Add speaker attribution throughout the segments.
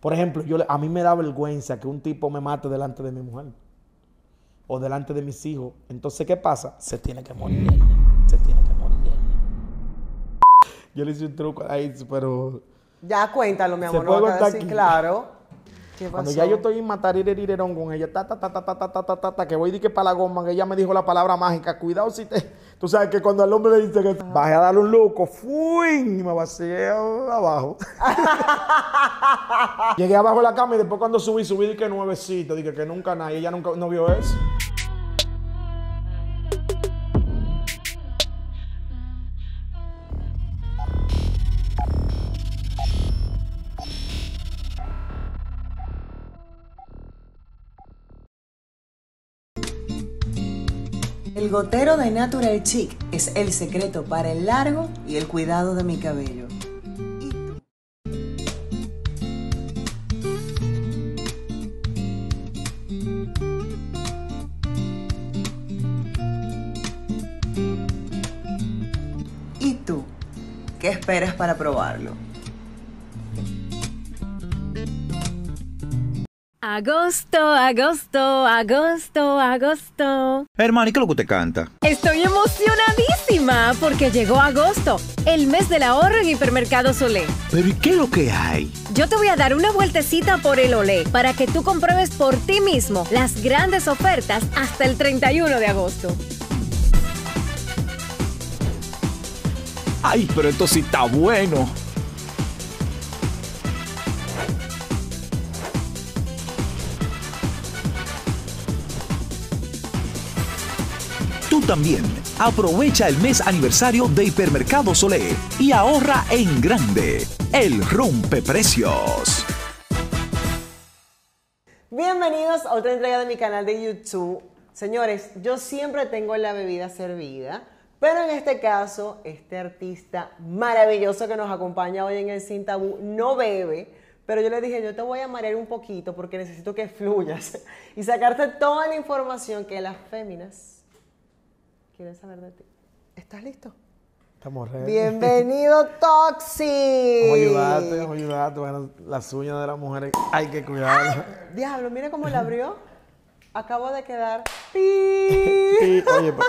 Speaker 1: Por ejemplo, yo, a mí me da vergüenza que un tipo me mate delante de mi mujer o delante de mis hijos. Entonces, ¿qué pasa? Se tiene que morir Se tiene que morir Yo le hice un truco ahí, pero... Ya cuéntalo, mi amor. claro. Cuando ya yo estoy en matar con ella, ta, ta, ta, ta, ta, ta, ta, que voy de que para la goma, que ella me dijo la palabra mágica, cuidado si te Tú sabes que cuando al hombre le dice que bajé a dar un loco, fui y me vacié abajo. Llegué abajo de la cama y después cuando subí, subí, dije nuevecito, dije que nunca nadie, ella nunca no vio eso.
Speaker 2: El gotero de Natural Chic es el secreto para el largo y el cuidado de mi cabello. ¿Y tú? ¿Qué esperas para probarlo? Agosto, agosto, agosto, agosto.
Speaker 1: Hermano, qué es lo que te canta?
Speaker 2: Estoy emocionadísima porque llegó agosto, el mes del ahorro en Hipermercado Olé
Speaker 1: ¿Pero y qué es lo que hay?
Speaker 2: Yo te voy a dar una vueltecita por el Olé para que tú compruebes por ti mismo las grandes ofertas hasta el 31 de agosto.
Speaker 1: Ay, pero esto sí está bueno. también. Aprovecha el mes aniversario de Hipermercado Solé y ahorra en grande. El rompe precios.
Speaker 2: Bienvenidos a otra entrega de mi canal de YouTube. Señores, yo siempre tengo la bebida servida, pero en este caso, este artista maravilloso que nos acompaña hoy en el Sin Tabú no bebe, pero yo le dije, yo te voy a marear un poquito porque necesito que fluyas y sacarte toda la información que las féminas Quiero saber de ti. ¿Estás listo?
Speaker 1: Estamos ready. Bienvenido, Toxi. ayudarte, ayudarte. Bueno, las uñas de las mujeres hay que cuidarlas.
Speaker 2: Diablo, mira cómo la abrió. Acabo de quedar. ¡Pi!
Speaker 1: Oye, pues,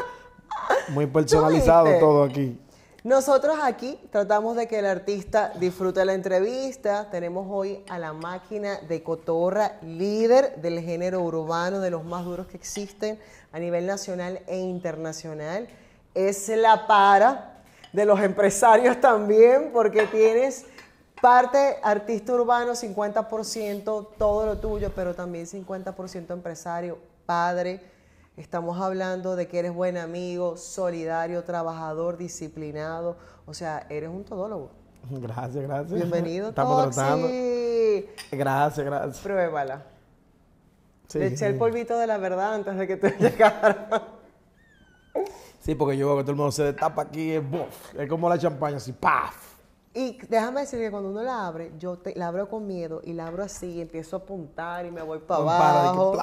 Speaker 1: muy personalizado todo aquí.
Speaker 2: Nosotros aquí tratamos de que el artista disfrute la entrevista. Tenemos hoy a la máquina de cotorra, líder del género urbano, de los más duros que existen a nivel nacional e internacional. Es la para de los empresarios también, porque tienes parte artista urbano, 50% todo lo tuyo, pero también 50% empresario, padre. Estamos hablando de que eres buen amigo, solidario, trabajador, disciplinado. O sea, eres un todólogo.
Speaker 1: Gracias, gracias. Bienvenido, Estamos Toxi. Gracias, gracias.
Speaker 2: Pruébala. Le eché el polvito de la verdad antes de que tú
Speaker 1: llegara. Sí, porque yo veo que todo el mundo se destapa aquí, es, es como la champaña, así, ¡paf!
Speaker 2: Y déjame decir que cuando uno la abre, yo la abro con miedo y la abro así, y empiezo a apuntar y me voy para abajo.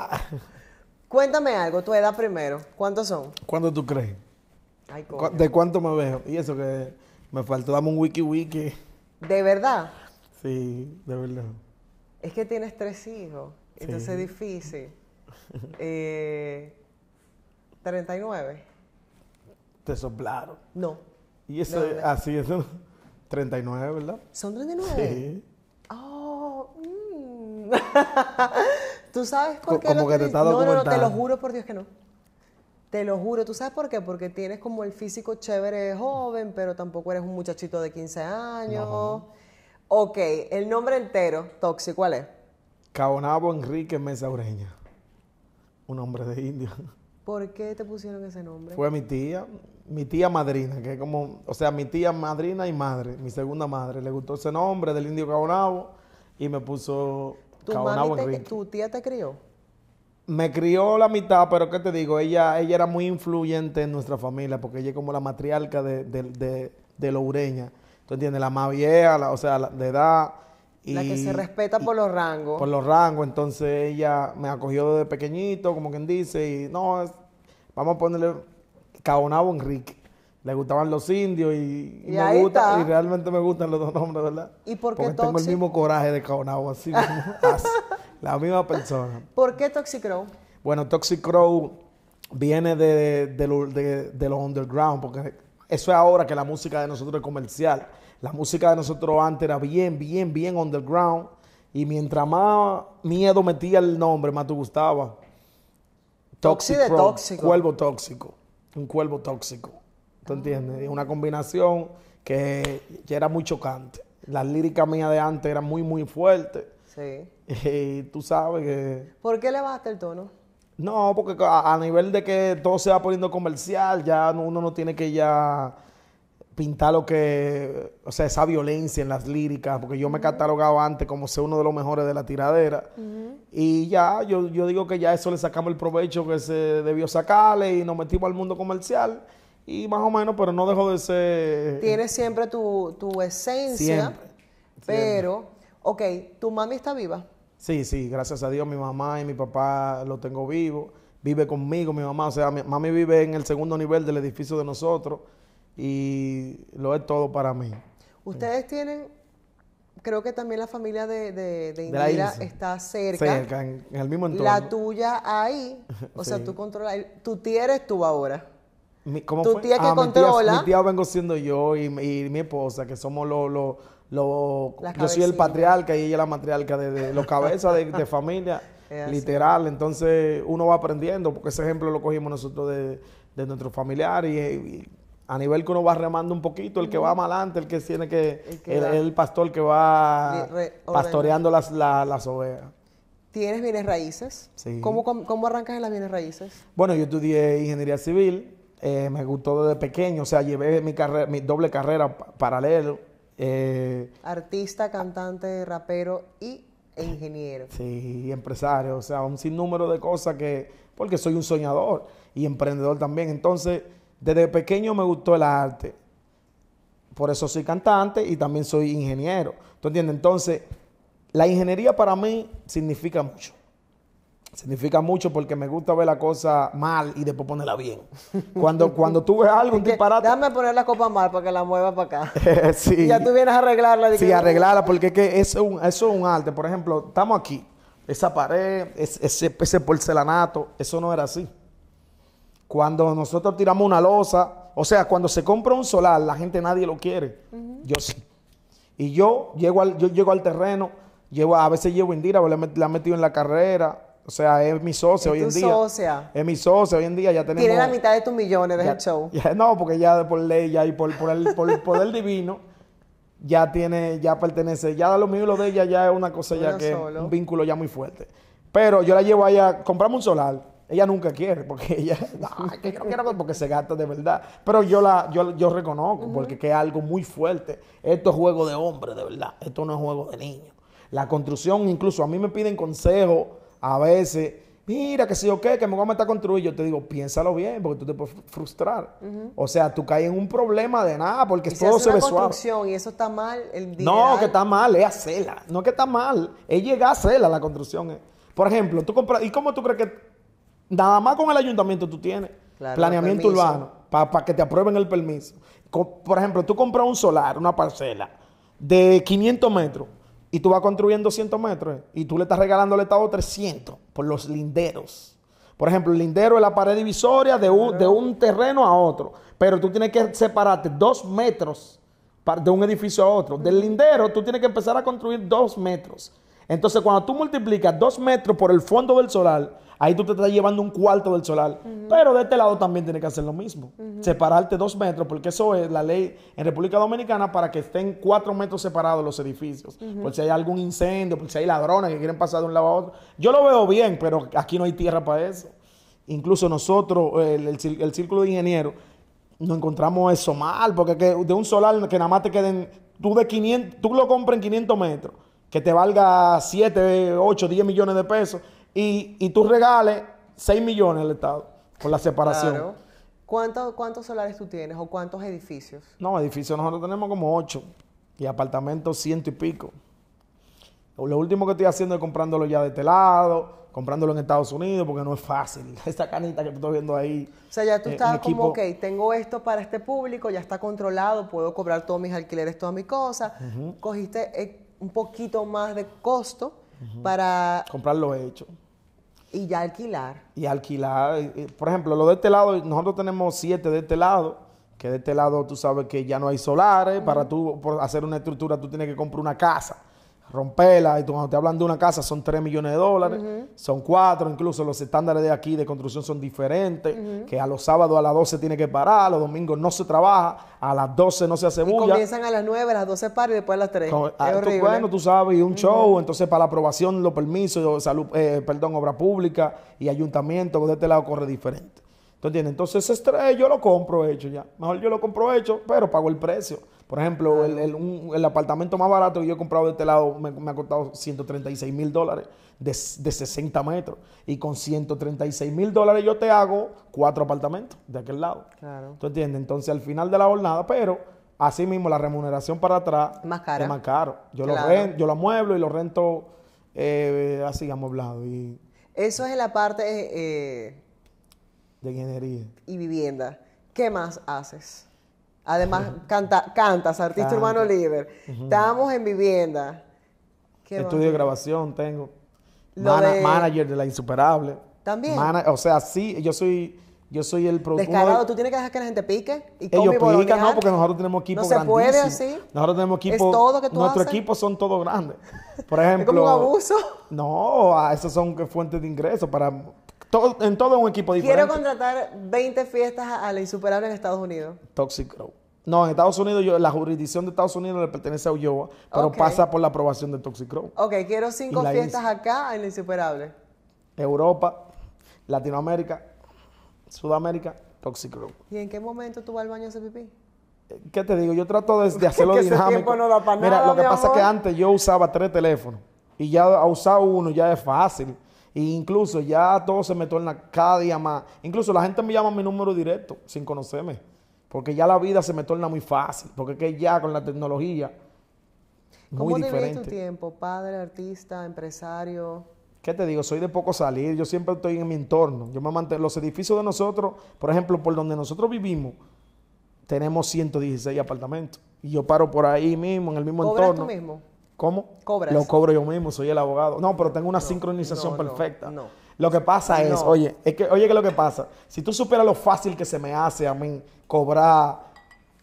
Speaker 2: Cuéntame algo, tu edad primero, ¿cuántos son?
Speaker 1: ¿Cuánto tú crees? ¿De cuánto me veo? Y eso que me faltó, dame un wiki wiki. ¿De verdad? Sí, de verdad.
Speaker 2: Es que tienes tres hijos. Entonces es difícil. 39.
Speaker 1: Eh, te soplaron. No. Y eso, así, 39, ¿verdad? Son 39. Sí.
Speaker 2: Oh, mm. ¿Tú sabes por qué? te no, no, no, te lo juro por Dios que no. Te lo juro, ¿tú sabes por qué? Porque tienes como el físico chévere joven, pero tampoco eres un muchachito de 15 años. Ok, el nombre entero, Toxi, ¿cuál
Speaker 1: es? Caonabo Enrique Mesa Ureña. Un hombre de indio.
Speaker 2: ¿Por qué te pusieron ese nombre? Fue mi
Speaker 1: tía, mi tía madrina, que es como, o sea, mi tía madrina y madre, mi segunda madre. Le gustó ese nombre del indio Caonabo y me puso ¿Tu Caonabo Enrique.
Speaker 2: ¿Tu tía te crió?
Speaker 1: Me crió la mitad, pero ¿qué te digo? Ella, ella era muy influyente en nuestra familia, porque ella es como la matriarca de, de, de, de Loureña. ¿Tú entiendes? La más vieja, o sea, de edad la que se
Speaker 2: respeta por los rangos. Por los
Speaker 1: rangos, entonces ella me acogió desde pequeñito, como quien dice, y no, vamos a ponerle Caonabo Enrique. Le gustaban los indios y, me gusta, y realmente me gustan los dos nombres, ¿verdad?
Speaker 2: ¿Y por Porque tengo el mismo
Speaker 1: coraje de Caonabo, así la misma persona.
Speaker 2: ¿Por qué Toxic Crow?
Speaker 1: Bueno, Toxic Crow viene de, de los underground, porque eso es ahora que la música de nosotros es comercial. La música de nosotros antes era bien, bien, bien underground. Y mientras más miedo metía el nombre, más te gustaba.
Speaker 2: Tóxico. de tóxico.
Speaker 1: Cuervo tóxico. Un cuervo tóxico. ¿Tú entiendes? Una combinación que era muy chocante. La lírica mía de antes era muy, muy fuerte. Sí. Y tú sabes que...
Speaker 2: ¿Por qué le bajaste el tono?
Speaker 1: No, porque a nivel de que todo se va poniendo comercial, ya uno no tiene que ya pintar lo que, o sea, esa violencia en las líricas, porque yo me catalogaba antes como ser uno de los mejores de la tiradera. Y ya, yo, digo que ya eso le sacamos el provecho que se debió sacarle y nos metimos al mundo comercial. Y más o menos, pero no dejo de ser... Tienes
Speaker 2: siempre tu, esencia. pero, ok, ¿tu mami está viva?
Speaker 1: Sí, sí, gracias a Dios mi mamá y mi papá lo tengo vivo. Vive conmigo mi mamá, o sea, mi, mami vive en el segundo nivel del edificio de nosotros y lo es todo para mí. Ustedes
Speaker 2: tienen, creo que también la familia de, de, Indira está cerca. Cerca,
Speaker 1: en, el mismo entorno. La
Speaker 2: tuya ahí, o sea, tú controlas, Tú tía eres tú ahora.
Speaker 1: ¿cómo tu tía que ah, controla. Mi tía, vengo siendo yo y, mi esposa, que somos los... los, yo soy el patriarca y ella la matriarca de, los cabezas de familia. literal. Entonces uno va aprendiendo, porque ese ejemplo lo cogimos nosotros de, de nuestros familiares y, a nivel que uno va remando un poquito, el que va adelante, el que tiene que, el, pastor que va
Speaker 2: pastoreando
Speaker 1: las, las, ovejas.
Speaker 2: ¿Tienes bienes raíces? Sí. ¿Cómo, cómo, arrancas en las bienes raíces?
Speaker 1: Bueno, yo estudié ingeniería civil, eh, me gustó desde pequeño, o sea, llevé mi, carrera, mi doble carrera paralelo. Eh,
Speaker 2: Artista, cantante, rapero y
Speaker 1: ingeniero. Sí, y empresario, o sea, un sinnúmero de cosas que, porque soy un soñador y emprendedor también, entonces desde pequeño me gustó el arte. Por eso soy cantante y también soy ingeniero. ¿Tú Entonces, la ingeniería para mí significa mucho. Significa mucho porque me gusta ver la cosa mal y después ponerla bien. Cuando, cuando tú ves algo, un disparate. poner la copa mal para que la mueva para acá. Eh, sí. ya tú vienes a arreglarla. Sí, arreglarla, porque es que eso, un, es un arte. Por ejemplo, estamos aquí. Esa pared, ese, ese porcelanato, eso no era así. Cuando nosotros tiramos una losa, o sea, cuando se compra un solar, la gente nadie lo quiere. Yo sí. Y yo llego al, yo llego al terreno, a veces llevo Indira, pues, la he metido en la carrera, o sea, es mi socio hoy en día. Es socia. Es mi socio hoy en día. Ya tenemos, Tiene la mitad
Speaker 2: de tus millones de show.
Speaker 1: no, porque ya por ley ya y por, el, por poder divino ya tiene, ya pertenece, ya lo mío y lo de ella ya es una cosa ya que un vínculo ya muy fuerte. Pero yo la llevo allá, compramos un solar, ella nunca quiere, porque ella, no, porque se gasta de verdad. Pero yo la, yo, reconozco, porque que es algo muy fuerte. Esto es juego de hombre, de verdad. Esto no es juego de niño. La construcción, incluso a mí me piden consejo a veces. Mira, que si yo qué, que me voy a meter a construir. Yo te digo, piénsalo bien, porque tú te puedes frustrar. O sea, tú caes en un problema de nada, porque todo se, construcción
Speaker 2: Y eso está mal. El dinero. no, que
Speaker 1: está mal, es hacerla. No que está mal, es llegar a hacerla la construcción. Por ejemplo, tú compras. ¿Y cómo tú crees que Nada más con el ayuntamiento tú tienes planeamiento urbano para que te aprueben el permiso. por ejemplo, tú compras un solar, una parcela de 500 metros y tú vas construyendo 200 metros y tú le estás regalando al Estado 300 por los linderos. Por ejemplo, el lindero es la pared divisoria de de un terreno a otro, pero tú tienes que separarte dos metros de un edificio a otro. Del lindero tú tienes que empezar a construir dos metros. Entonces, cuando tú multiplicas dos metros por el fondo del solar, ahí tú te estás llevando un cuarto del solar. Pero de este lado también tienes que hacer lo mismo. Separarte dos metros, porque eso es la ley en República Dominicana para que estén cuatro metros separados los edificios. Por si hay algún incendio, por si hay ladrones que quieren pasar de un lado a otro. Yo lo veo bien, pero aquí no hay tierra para eso. Incluso nosotros, el, círculo de ingenieros, nos encontramos eso mal, porque de un solar que nada más te queden, tú, de 500, tú lo compras en 500 metros, que te valga 7, 8, 10 millones de pesos y, y tú regales 6 millones al Estado por la separación.
Speaker 2: ¿Cuántos solares tú tienes o cuántos edificios?
Speaker 1: No, edificios nosotros tenemos como 8 y apartamentos ciento y pico. Lo último que estoy haciendo es comprándolo ya de este lado, comprándolo en Estados Unidos, porque no es fácil. Esta canita que tú viendo ahí. O sea, ya tú eh, estás como, ok,
Speaker 2: tengo esto para este público, ya está controlado, puedo cobrar todos mis alquileres, todas mis cosas. Cogiste eh, un poquito más de costo
Speaker 1: para... Comprar lo hecho
Speaker 2: Y ya alquilar.
Speaker 1: Y alquilar. Eh, eh, por ejemplo, lo de este lado, nosotros tenemos siete de este lado, que de este lado tú sabes que ya no hay solares. Para tú hacer una estructura, tú tienes que comprar una casa romperla. Y cuando te hablan de una casa son 3 millones de dólares, son 4, incluso los estándares de aquí de construcción son diferentes, que a los sábados a las 12 tiene que parar, los domingos no se trabaja, a las 12 no se hace y comienzan
Speaker 2: a las 9, a las 12 para y después a las 3. es ah, bueno,
Speaker 1: tú sabes, y un show, entonces para la aprobación, los permisos, salud, eh, perdón, obra pública y ayuntamiento, de este lado corre diferente. ¿Tú Entonces ese estrés yo lo compro hecho ya. Mejor yo lo compro hecho, pero pago el precio. Por ejemplo, el, apartamento más barato que yo he comprado de este lado me, ha costado 136 mil dólares de, 60 metros. Y con 136 mil dólares yo te hago cuatro apartamentos de aquel lado. Claro. ¿Tú entiendes? Entonces, al final de la jornada, pero así mismo la remuneración para atrás es más caro. Yo, lo, rento, yo lo amueblo y lo rento eh, así amueblado. Y,
Speaker 2: Eso es en la parte eh,
Speaker 1: eh, de ingeniería.
Speaker 2: Y vivienda. ¿Qué más haces? Además, canta, cantas, artista humano libre. Estamos en vivienda. Estudio de
Speaker 1: grabación tengo. Manager de la insuperable. También. o sea, sí, yo soy, yo soy el productor. Descarado, tú
Speaker 2: tienes que dejar que la gente pique. Y Ellos piquen, no,
Speaker 1: porque nosotros tenemos equipos No se puede así. Nosotros tenemos Es equipos. todo que tú son todos grandes. Por ejemplo. Es como un abuso. No, ah, esas son fuentes de ingresos para en todo un equipo diferente. Quiero
Speaker 2: contratar 20 fiestas a, la insuperable en Estados Unidos.
Speaker 1: Toxic Crow. No, en Estados Unidos, la jurisdicción de Estados Unidos le pertenece a Ulloa, pero pasa por la aprobación de Toxic Crow.
Speaker 2: Ok, quiero 5 fiestas acá en la insuperable.
Speaker 1: Europa, Latinoamérica, Sudamérica, Toxic
Speaker 2: ¿Y en qué momento tú vas al baño a hacer pipí?
Speaker 1: Eh, ¿Qué te digo? Yo trato de, hacerlo dinámico. Mira, lo que pasa es que antes yo usaba tres teléfonos y ya a usar uno ya es fácil. E incluso ya todo se me torna cada día más. Incluso la gente me llama a mi número directo sin conocerme. Porque ya la vida se me torna muy fácil. Porque es que ya con la tecnología. Muy ¿Cómo diferente. tu
Speaker 2: tiempo? Padre, artista, empresario.
Speaker 1: ¿Qué te digo? Soy de poco salir. Yo siempre estoy en mi entorno. Yo me mantengo. Los edificios de nosotros, por ejemplo, por donde nosotros vivimos, tenemos 116 apartamentos. Y yo paro por ahí mismo, en el mismo entorno. mismo? ¿Cómo? Lo cobro yo mismo, soy el abogado. No, pero tengo una sincronización perfecta. No, lo que pasa es, oye, es que, oye, que lo que pasa, si tú supieras lo fácil que se me hace a mí cobrar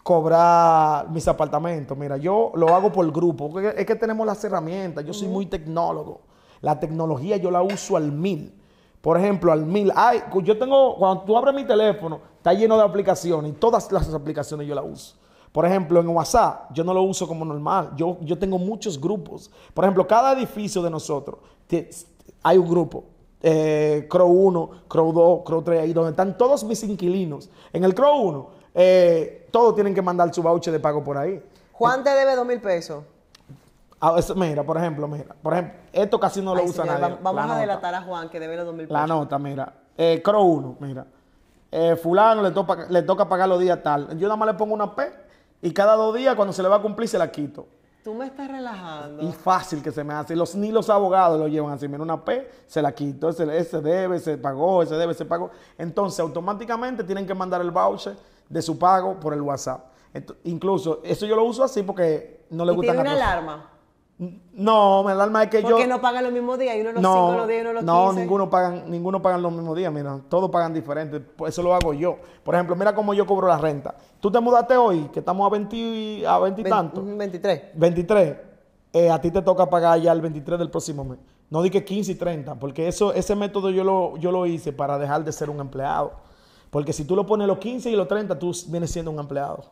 Speaker 1: cobrar mis apartamentos. Mira, yo lo hago por grupo. Es que tenemos las herramientas. Yo soy muy tecnólogo. La tecnología yo la uso al mil. Por ejemplo, al mil. Ay, yo tengo, cuando tú abres mi teléfono, está lleno de aplicaciones y todas las aplicaciones yo las uso. Por ejemplo, en WhatsApp yo no lo uso como normal. Yo, yo tengo muchos grupos. Por ejemplo, cada edificio de nosotros hay un grupo. Eh, Crow 1, Crow 2, Crow 3, ahí donde están todos mis inquilinos. En el Crow 1, eh, todos tienen que mandar su voucher de pago por ahí. Juan te debe dos mil pesos. Ah, mira, por ejemplo, mira, por ejemplo, esto casi no lo usa nadie. vamos a delatar
Speaker 2: a Juan que debe los dos mil pesos. La
Speaker 1: nota, mira. Eh, Crow 1, mira. Eh, fulano le, le toca pagar los días tal. Yo nada más le pongo una P y cada dos días, cuando se le va a cumplir, se la quito.
Speaker 2: Tú me estás relajando.
Speaker 1: Y fácil que se me hace. Los, ni los abogados lo llevan así. Mira, una P, se la quito. Ese, debe, se pagó, ese debe, se pagó. Entonces, automáticamente tienen que mandar el voucher de su pago por el WhatsApp. incluso, eso yo lo uso así porque no le gusta. ¿Tiene una alarma? No, me da alma es que yo. Porque no
Speaker 2: pagan los mismos días, y uno los cinco los los y uno los 15. No, ninguno
Speaker 1: pagan, ninguno pagan los mismos días, mira, todos pagan diferente. Pues eso lo hago yo. Por ejemplo, mira cómo yo cobro la renta. Tú te mudaste hoy, que estamos a 20, 20 y tanto. 23. Mm, 23. Eh, a ti te toca pagar ya el 23 del próximo mes. No di que 15 y 30, porque eso, ese método yo lo, yo lo hice para dejar de ser un empleado. Porque si tú lo pones los 15 y los 30, tú vienes siendo un empleado.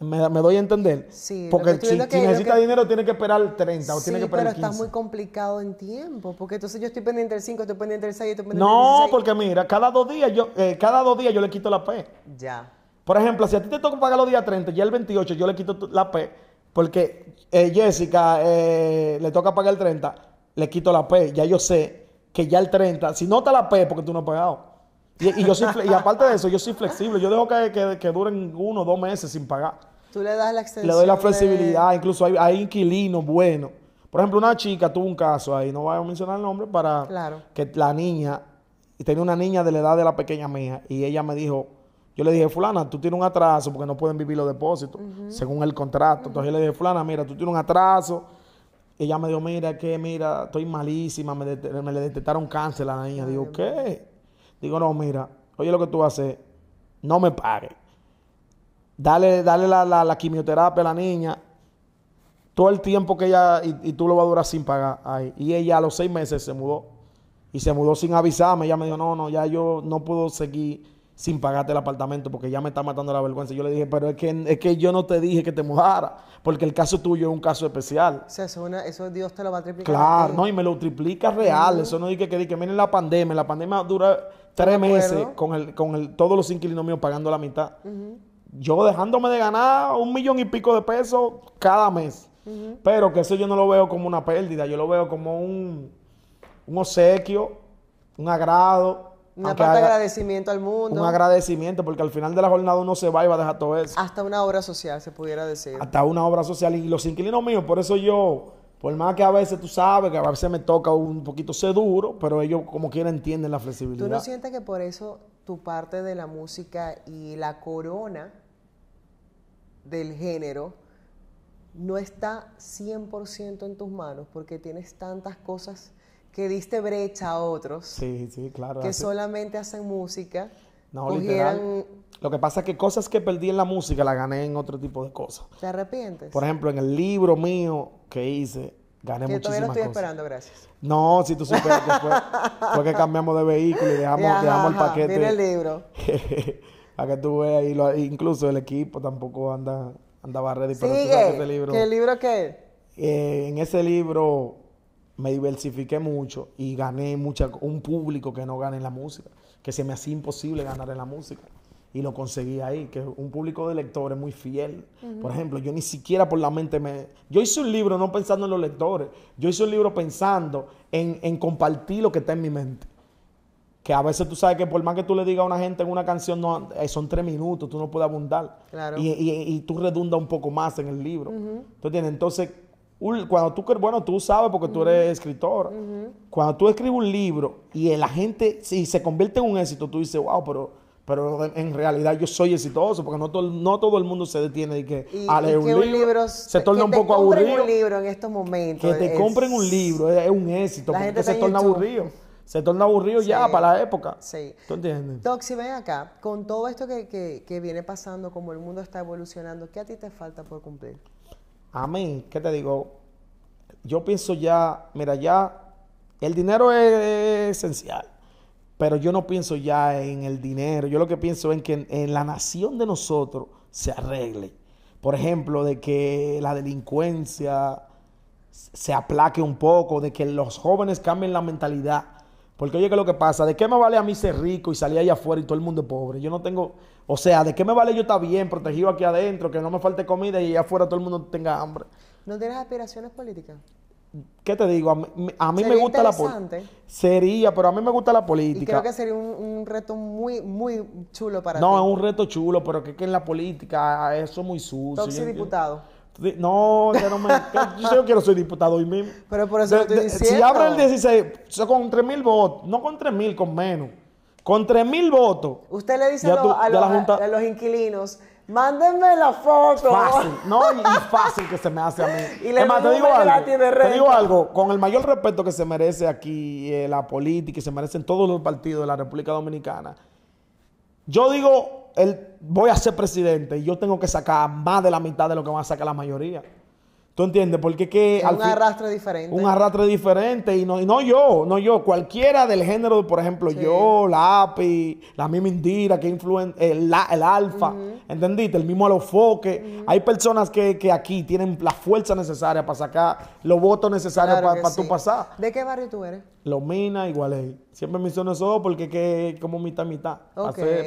Speaker 1: Me, doy a entender. Sí, porque si, necesita dinero tiene que esperar 30 o tiene que esperar pero está muy
Speaker 2: complicado en tiempo, porque entonces yo estoy pendiente del 5, estoy pendiente del 6, estoy pendiente del No,
Speaker 1: porque mira, cada dos días yo eh, cada dos días yo le quito la P. Ya. Por ejemplo, si a ti te toca pagar los días 30, ya el 28 yo le quito la P, porque eh, Jessica eh, le toca pagar el 30, le quito la P, ya yo sé que ya el 30, si no está la P, porque tú no has pagado. Y, yo soy, y aparte de eso, yo soy flexible. Yo dejo que, que duren uno o dos meses sin pagar.
Speaker 2: Tú le das la extensión. Le doy la flexibilidad,
Speaker 1: incluso hay, hay inquilinos buenos. Por ejemplo, una chica tuvo un caso ahí, no voy a mencionar el nombre, para claro. que la niña, tenía una niña de la edad de la pequeña mía, y ella me dijo, yo le dije, fulana, tú tienes un atraso porque no pueden vivir los depósitos, según el contrato. Entonces yo le dije, fulana, mira, tú tienes un atraso. Ella me dijo, mira, que, mira, estoy malísima, me, le detectaron cáncer a la niña. Digo, ¿qué? Digo, no, mira, oye lo que tú haces, no me pagues dale, dale la, la, quimioterapia a la niña, todo el tiempo que ella, y, tú lo vas a durar sin pagar Y ella a los seis meses se mudó. Y se mudó sin avisarme. Ella me dijo, no, no, ya yo no puedo seguir sin pagarte el apartamento porque ya me está matando la vergüenza. Yo le dije, pero es que, es que yo no te dije que te mudara, porque el caso tuyo es un caso especial. O
Speaker 2: sea, eso, eso Dios te lo va a triplicar. Claro, no,
Speaker 1: y me lo triplica real. Eso no dije que, dije, miren la pandemia. La pandemia dura tres meses con, el, con el, todos los inquilinos míos pagando la mitad yo dejándome de ganar un millón y pico de pesos cada mes. Pero que eso yo no lo veo como una pérdida, yo lo veo como un, un obsequio, un agrado. Una parte de
Speaker 2: agradecimiento al mundo. Un
Speaker 1: agradecimiento, porque al final de la jornada uno se va y va a dejar todo eso.
Speaker 2: Hasta una obra social, se pudiera decir.
Speaker 1: Hasta una obra social. Y los inquilinos míos, por eso yo, por más que a veces tú sabes que a veces me toca un poquito ser duro, pero ellos como quiera entienden la flexibilidad. ¿Tú no sientes
Speaker 2: que por eso tu parte de la música y la corona del género no está 100% en tus manos porque tienes tantas cosas que diste brecha a otros
Speaker 1: sí, sí, claro, que
Speaker 2: solamente hacen música.
Speaker 1: No, literal. Lo que pasa es que cosas que perdí en la música la gané en otro tipo de cosas.
Speaker 2: ¿Te arrepientes? Por ejemplo,
Speaker 1: en el libro mío que hice, gané que Yo todavía lo estoy esperando, gracias. No, si tú supieras que fue, que cambiamos de vehículo y dejamos, dejamos el paquete. Mira el libro. a que tú veas. incluso el equipo tampoco anda, andaba ready. Pero libro, ¿Qué
Speaker 2: libro qué
Speaker 1: eh, en ese libro me diversifiqué mucho y gané mucha, un público que no gana en la música, que se me hacía imposible ganar en la música. Y lo conseguí ahí, que es un público de lectores muy fiel. Por ejemplo, yo ni siquiera por la mente me... Yo hice un libro no pensando en los lectores, yo hice un libro pensando en compartir lo que está en mi mente que a veces tú sabes que por más que tú le digas a una gente en una canción, no, eh, son tres minutos, tú no puedes abundar. Y, y, tú redunda un poco más en el libro. Entonces, cuando tú, bueno, tú sabes porque tú eres escritor. Cuando tú escribes un libro y la gente, si se convierte en un éxito, tú dices, wow, pero pero en realidad yo soy exitoso porque no todo, no todo el mundo se detiene de que y, a leer un, libro, se torna un poco aburrido. Que te compren un
Speaker 2: libro en estos momentos. Que te es, compren un
Speaker 1: libro es, un éxito porque se torna aburrido se torna aburrido ya para la época. Sí. ¿Tú entiendes?
Speaker 2: Toxi, ven acá, con todo esto que, viene pasando, como el mundo está evolucionando, ¿qué a ti te falta por
Speaker 1: cumplir? A mí, ¿qué te digo? Yo pienso ya, mira, ya el dinero es, esencial, pero yo no pienso ya en el dinero, yo lo que pienso es en que en la nación de nosotros se arregle. Por ejemplo, de que la delincuencia se aplaque un poco, de que los jóvenes cambien la mentalidad porque oye, es lo que pasa? ¿De qué me vale a mí ser rico y salir allá afuera y todo el mundo pobre? Yo no tengo, o sea, ¿de qué me vale yo estar bien, protegido aquí adentro, que no me falte comida y allá afuera todo el mundo tenga hambre?
Speaker 2: ¿No tienes aspiraciones políticas?
Speaker 1: ¿Qué te digo? A mí, me gusta la política. Sería, pero a mí me gusta la política. Y creo que sería
Speaker 2: un, reto muy, muy chulo para ti. No, es un
Speaker 1: reto chulo, pero que, que en la política eso es muy sucio. Toxi diputado. No, ya no me. yo, quiero ser diputado hoy mismo. Pero por eso de, estoy Si abre el 16, con 3 mil votos, no con 3 mil, con menos. Con 3 mil votos. Usted le dice a, los, inquilinos. Mándenme la foto. Fácil, no, y fácil que se me hace a mí. Y le mando te digo, algo, te digo algo, con el mayor respeto que se merece aquí eh, la política y se merecen todos los partidos de la República Dominicana. Yo digo él voy a ser presidente y yo tengo que sacar más de la mitad de lo que van a sacar la mayoría. ¿Tú entiendes? Porque que... Un arrastre diferente. Un arrastre diferente. Y no, no yo, no yo. Cualquiera del género, por ejemplo, yo, la API, la misma Indira, que influen, el, Alfa, ¿entendiste? El mismo Alofoque. Hay personas que, que, aquí tienen la fuerza necesaria para sacar los votos necesarios para, tu pasar.
Speaker 2: ¿De qué barrio tú eres?
Speaker 1: Lomina mina igual Siempre me hicieron eso porque que como mitad, mitad.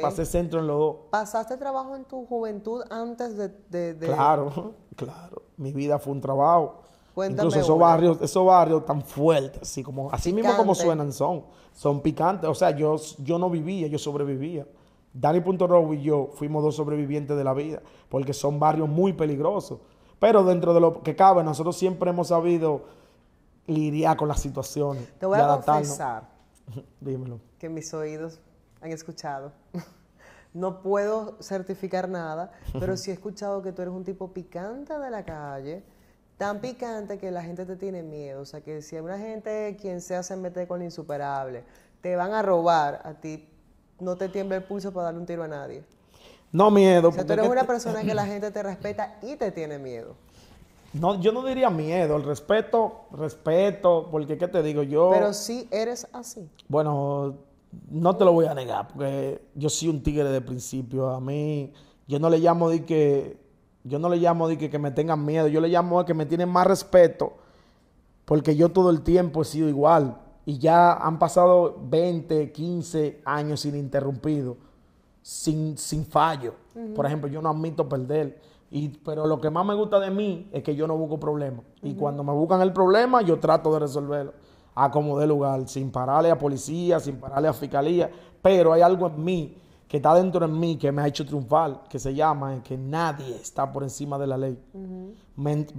Speaker 1: Pasé, centro en los dos.
Speaker 2: ¿Pasaste trabajo en tu juventud antes de...? de, de... Claro.
Speaker 1: Claro, mi vida fue un trabajo. Entonces esos barrios, esos barrios tan fuertes, así como mismo como suenan son, son picantes. O sea, yo, yo no vivía, yo sobrevivía. Dani Punto y yo fuimos dos sobrevivientes de la vida, porque son barrios muy peligrosos. Pero dentro de lo que cabe, nosotros siempre hemos sabido lidiar con las situaciones. Te voy a confesar.
Speaker 2: Dímelo. Que mis oídos han escuchado. no puedo certificar nada, pero sí he escuchado que tú eres un tipo picante de la calle, tan picante que la gente te tiene miedo. O sea, que si hay una gente quien se se mete con lo insuperable, te van a robar, a ti no te tiembla el pulso para darle un tiro a nadie.
Speaker 1: No miedo. O sea, tú eres una persona que la
Speaker 2: gente te respeta y te tiene
Speaker 1: miedo. No, yo no diría miedo, el respeto, respeto, porque qué te digo yo. Pero sí
Speaker 2: eres así.
Speaker 1: Bueno, no te lo voy a negar, porque yo soy un tigre de principio. A mí, yo no le llamo de que, yo no le llamo de que, me tengan miedo, yo le llamo de que me tienen más respeto, porque yo todo el tiempo he sido igual. Y ya han pasado 20, 15 años ininterrumpidos, sin, sin fallo. Por ejemplo, yo no admito perder. Y, pero lo que más me gusta de mí es que yo no busco problemas. Y cuando me buscan el problema, yo trato de resolverlo a como de lugar, sin pararle a policía, sin pararle a fiscalía, pero hay algo en mí que está dentro de mí que me ha hecho triunfar, que se llama que nadie está por encima de la ley.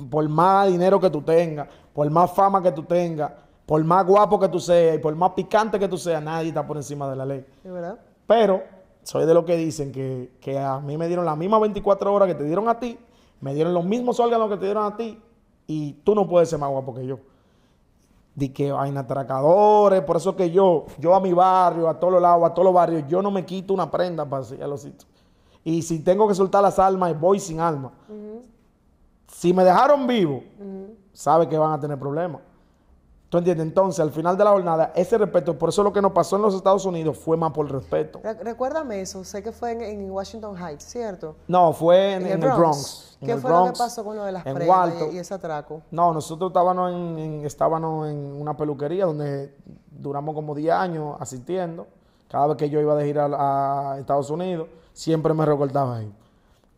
Speaker 1: por más dinero que tú tengas, por más fama que tú tengas, por más guapo que tú seas y por más picante que tú seas, nadie está por encima de la ley. Pero soy de los que dicen que, que a mí me dieron las mismas 24 horas que te dieron a ti, me dieron los mismos órganos que te dieron a ti y tú no puedes ser más guapo que yo de que vaina atracadores, por eso que yo, yo a mi barrio, a todos los lados, a todos los barrios, yo no me quito una prenda para así, a los sitios. Y si tengo que soltar las almas, voy sin alma. Si me dejaron vivo, sabe que van a tener problemas. ¿Tú entiendes? Entonces, al final de la jornada, ese respeto, por eso lo que nos pasó en los Estados Unidos fue más por respeto.
Speaker 2: recuérdame eso, sé que fue en, Washington Heights, ¿cierto?
Speaker 1: No, fue en, el, Bronx. ¿Qué fue lo que pasó con lo de las prendas y, ese atraco? No, nosotros estábamos en, estábamos en una peluquería donde duramos como 10 años asistiendo. Cada vez que yo iba a ir a, Estados Unidos, siempre me recordaba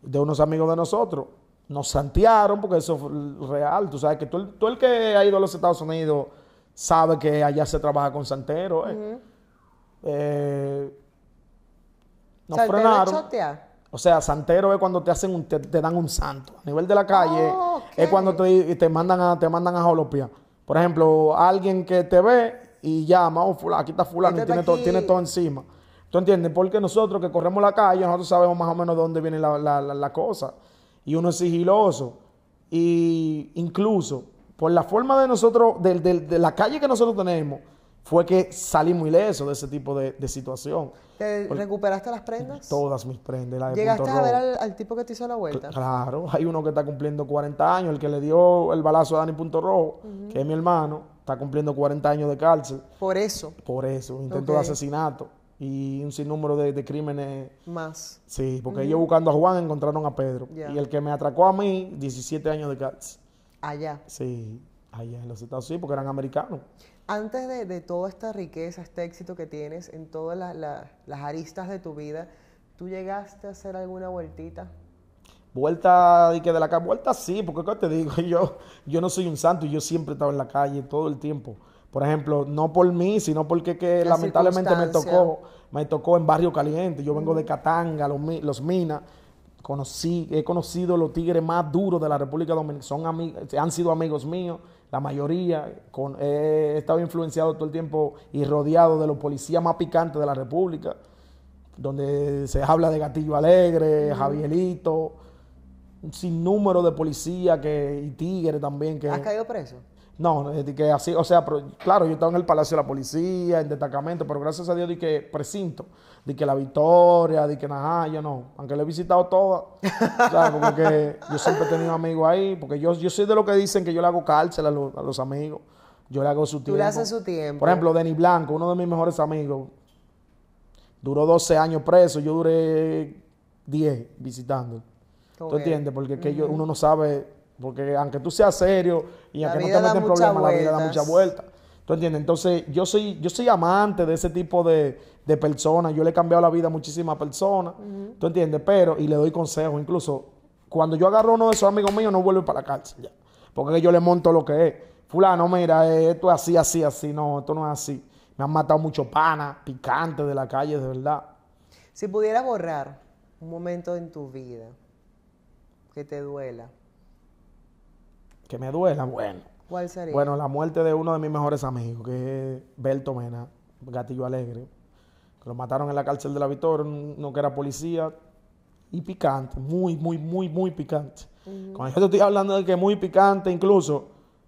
Speaker 1: De unos amigos de nosotros nos santearon, porque eso es real. Tú sabes que tú, el que ha ido a los Estados Unidos sabe que allá se trabaja con santeros. ¿eh? eh. nos frenaron. O sea, santero es cuando te hacen un, te, dan un santo. A nivel de la calle oh, es cuando te, mandan a te mandan a jolopia. Por ejemplo, alguien que te ve y llama, oh, aquí está fulano, y tiene, todo, tiene todo encima. ¿Tú entiendes? Porque nosotros que corremos la calle, nosotros sabemos más o menos de dónde viene la, la, la cosa y uno es sigiloso. Y incluso por la forma de nosotros, de, la calle que nosotros tenemos, fue que salimos ilesos de ese tipo de, situación.
Speaker 2: recuperaste las prendas?
Speaker 1: Todas mis prendas. ¿Llegaste a ver
Speaker 2: al, tipo que te hizo la vuelta?
Speaker 1: Claro, hay uno que está cumpliendo 40 años, el que le dio el balazo a Dani Punto Rojo, que es mi hermano, está cumpliendo 40 años de cárcel. Por eso. Por eso, intento de asesinato y un sinnúmero de, crímenes. Más. Sí, porque ellos buscando a Juan encontraron a Pedro. Y el que me atracó a mí, 17 años de cárcel. Allá. Sí, allá en los Estados Unidos, porque eran americanos.
Speaker 2: Antes de, toda esta riqueza, este éxito que tienes en todas las aristas de tu vida, ¿tú llegaste a hacer alguna vueltita?
Speaker 1: Vuelta y que de la calle, vuelta sí, porque ¿qué te digo? Yo, yo no soy un santo, yo siempre estaba en la calle todo el tiempo. Por ejemplo, no por mí, sino porque que lamentablemente me tocó, me tocó en Barrio Caliente. Yo vengo de Catanga, los, Minas. Conocí, he conocido los tigres más duros de la República Dominicana. Son han sido amigos míos, la mayoría. he estado influenciado todo el tiempo y rodeado de los policías más picantes de la República, donde se habla de Gatillo Alegre, Javierito, un sinnúmero de policías que, y tigres también. Que, ¿Has caído preso? No, eh, que así, o sea, claro, yo estaba en el Palacio de la Policía, en destacamento, pero gracias a Dios di que precinto, de que la Victoria, de que nada, ah, yo no, aunque lo he visitado todo, o sea, yo siempre he tenido amigos ahí, porque yo, yo soy de lo que dicen que yo le hago cárcel a, los amigos, yo le hago su tiempo. Tú su
Speaker 2: tiempo. Por ejemplo,
Speaker 1: Denis Blanco, uno de mis mejores amigos, duró 12 años preso, yo duré 10 visitando. ¿Tú entiendes? Porque que yo, uno no sabe porque aunque tú seas serio y aunque no te metas en problemas, la vida da muchas vueltas. ¿Tú entiendes? Entonces, yo soy, yo soy amante de ese tipo de, personas. Yo le he cambiado la vida a muchísimas personas. ¿Tú entiendes? Pero, y le doy consejo. Incluso, cuando yo agarro uno de esos amigos míos, no vuelve para la cárcel. Porque yo le monto lo que es. Fulano, mira, eh, esto es así, así, así. No, esto no es así. Me han matado mucho pana picante de la calle, de verdad. Si pudiera
Speaker 2: borrar un momento en tu vida que te duela,
Speaker 1: que me duela, bueno.
Speaker 2: ¿Cuál sería? Bueno, la
Speaker 1: muerte de uno de mis mejores amigos, que es Berto Mena, Gatillo Alegre. lo mataron en la cárcel de la Victoria, no que era policía. Y picante, muy, muy, muy, muy picante. Mm. Cuando yo estoy hablando de que muy picante, incluso,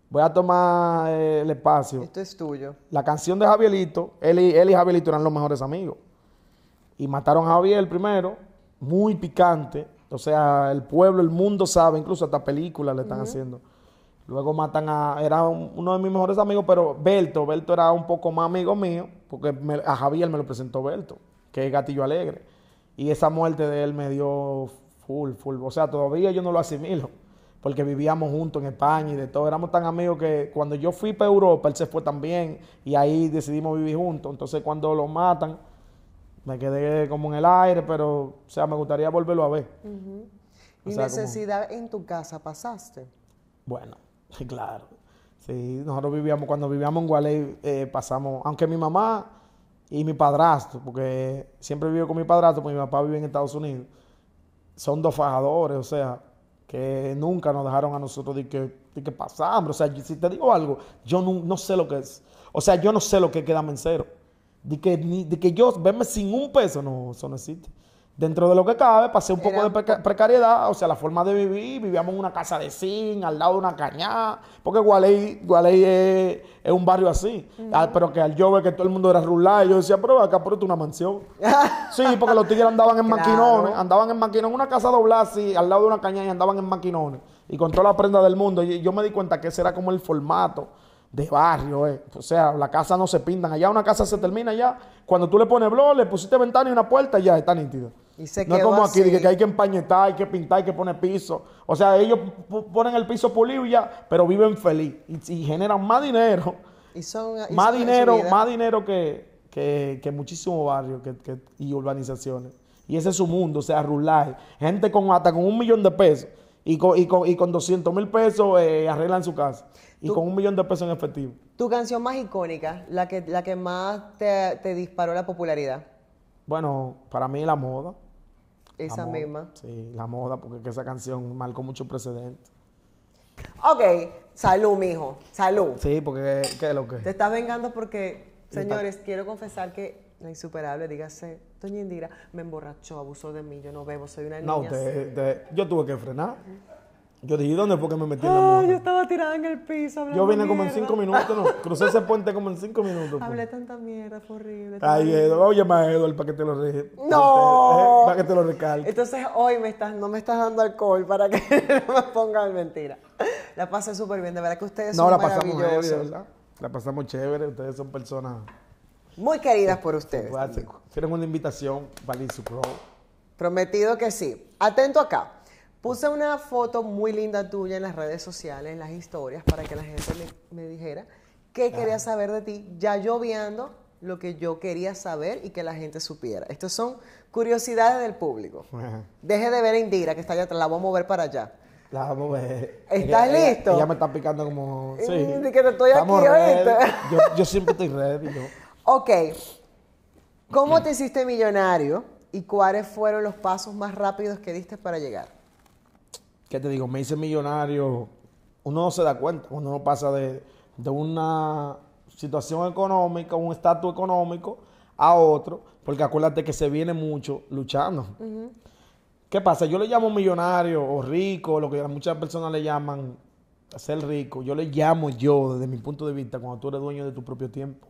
Speaker 1: voy a tomar eh, el espacio. Esto es tuyo. La canción de Javierito, él y, él y Javierito eran los mejores amigos. Y mataron a Javier primero, muy picante. O sea, el pueblo, el mundo sabe, incluso hasta películas le están haciendo Luego matan a. Era uno de mis mejores amigos, pero Berto. Berto era un poco más amigo mío, porque a Javier me lo presentó Berto, que es Gatillo Alegre. Y esa muerte de él me dio full, full. O sea, todavía yo no lo asimilo, porque vivíamos juntos en España y de todo. Éramos tan amigos que cuando yo fui para Europa, él se fue también, y ahí decidimos vivir juntos. Entonces, cuando lo matan, me quedé como en el aire, pero, o sea, me gustaría volverlo a ver. ¿Y necesidad
Speaker 2: en tu casa pasaste?
Speaker 1: Bueno, Claro. Sí, nosotros vivíamos, cuando vivíamos en Gualey, eh, pasamos, aunque mi mamá y mi padrastro, porque siempre vivo con mi padrastro, porque mi papá vive en Estados Unidos, son dos fajadores, o sea, que nunca nos dejaron a nosotros de que, que pasamos. O sea, si te digo algo, yo no, sé lo que es. O sea, yo no sé lo que queda en cero. De que, de que yo verme sin un peso, no, eso no existe dentro de lo que cabe, pasé un poco de precariedad, o sea, la forma de vivir, vivíamos en una casa de zinc, al lado de una cañada, porque Gualey, es, un barrio así, ah, pero que al yo que todo el mundo era rural, yo decía, pero acá por una mansión. sí, porque los tigres andaban en maquinones, andaban en maquinones, una casa doblada así, al lado de una cañada y andaban en maquinones, y con toda la prenda del mundo, y yo me di cuenta que ese era como el formato de barrio, eh. o sea, la casa no se pintan allá, una casa se termina ya. cuando tú le pones blog, le pusiste ventana y una puerta, ya está nítido. Y no es como aquí, que, que hay que empañetar, hay que pintar, hay que poner piso. O sea, ellos ponen el piso pulido y ya, pero viven feliz y, generan más dinero.
Speaker 2: Y más, dinero más
Speaker 1: dinero que, que, que muchísimos barrios y urbanizaciones. Y ese es su mundo, o sea, rulaje. Gente con hasta con un millón de pesos y con, y con, 200 mil pesos eh, arreglan su casa y con un millón de pesos en efectivo.
Speaker 2: ¿Tu canción más icónica, la que, la que más te, disparó la popularidad?
Speaker 1: Bueno, para mí la moda. Esa misma. Sí, la moda, porque esa canción marcó mucho precedente.
Speaker 2: Ok, salud, mijo, salud.
Speaker 1: Sí, porque ¿qué es lo que? Te estás vengando
Speaker 2: porque, señores, quiero confesar que lo insuperable, dígase, doña Indira, me emborrachó, abusó de mí, yo no bebo, soy una niña. No, te,
Speaker 1: yo tuve que frenar. Yo dije, ¿dónde fue que me metí en la mierda.
Speaker 2: Yo estaba tirada en el piso. Yo vine como en cinco minutos,
Speaker 1: no. Crucé ese puente como en cinco minutos. Pues. Hablé
Speaker 2: tanta mierda, fue horrible. Ay, Eduardo, oye,
Speaker 1: más Eduardo, para que te lo re... No. Eh, para que te lo recalque.
Speaker 2: Entonces hoy me estás, no me estás dando alcohol para que no me pongas mentira. La pasé súper bien, de verdad que ustedes no, la Pasamos bien, ¿verdad?
Speaker 1: La pasamos chévere, ustedes son personas muy queridas por ustedes. Tienen una invitación para ir su pro.
Speaker 2: Prometido que sí. Atento acá. Puse una foto muy linda tuya en las redes sociales, en las historias, para que la gente me, dijera qué quería saber de ti, ya lloviando lo que yo quería saber y que la gente supiera. Estas son curiosidades del público. Deje de ver a Indira, que está allá atrás, la voy a mover para allá. La vamos a mover.
Speaker 1: ¿Estás listo? Ya me está picando como... Sí. Mm, que te estoy aquí Yo, siempre estoy ready. Yo.
Speaker 2: Ok. ¿Cómo te hiciste millonario y cuáles fueron los pasos más rápidos que diste para llegar?
Speaker 1: ¿qué te digo? Me hice millonario. Uno no se da cuenta cuando uno pasa de, una situación económica, un estatus económico a otro, porque acuérdate que se viene mucho luchando. ¿Qué pasa? Yo le llamo millonario o rico, lo que muchas personas le llaman ser rico. Yo le llamo yo, desde mi punto de vista, cuando tú eres dueño de tu propio tiempo.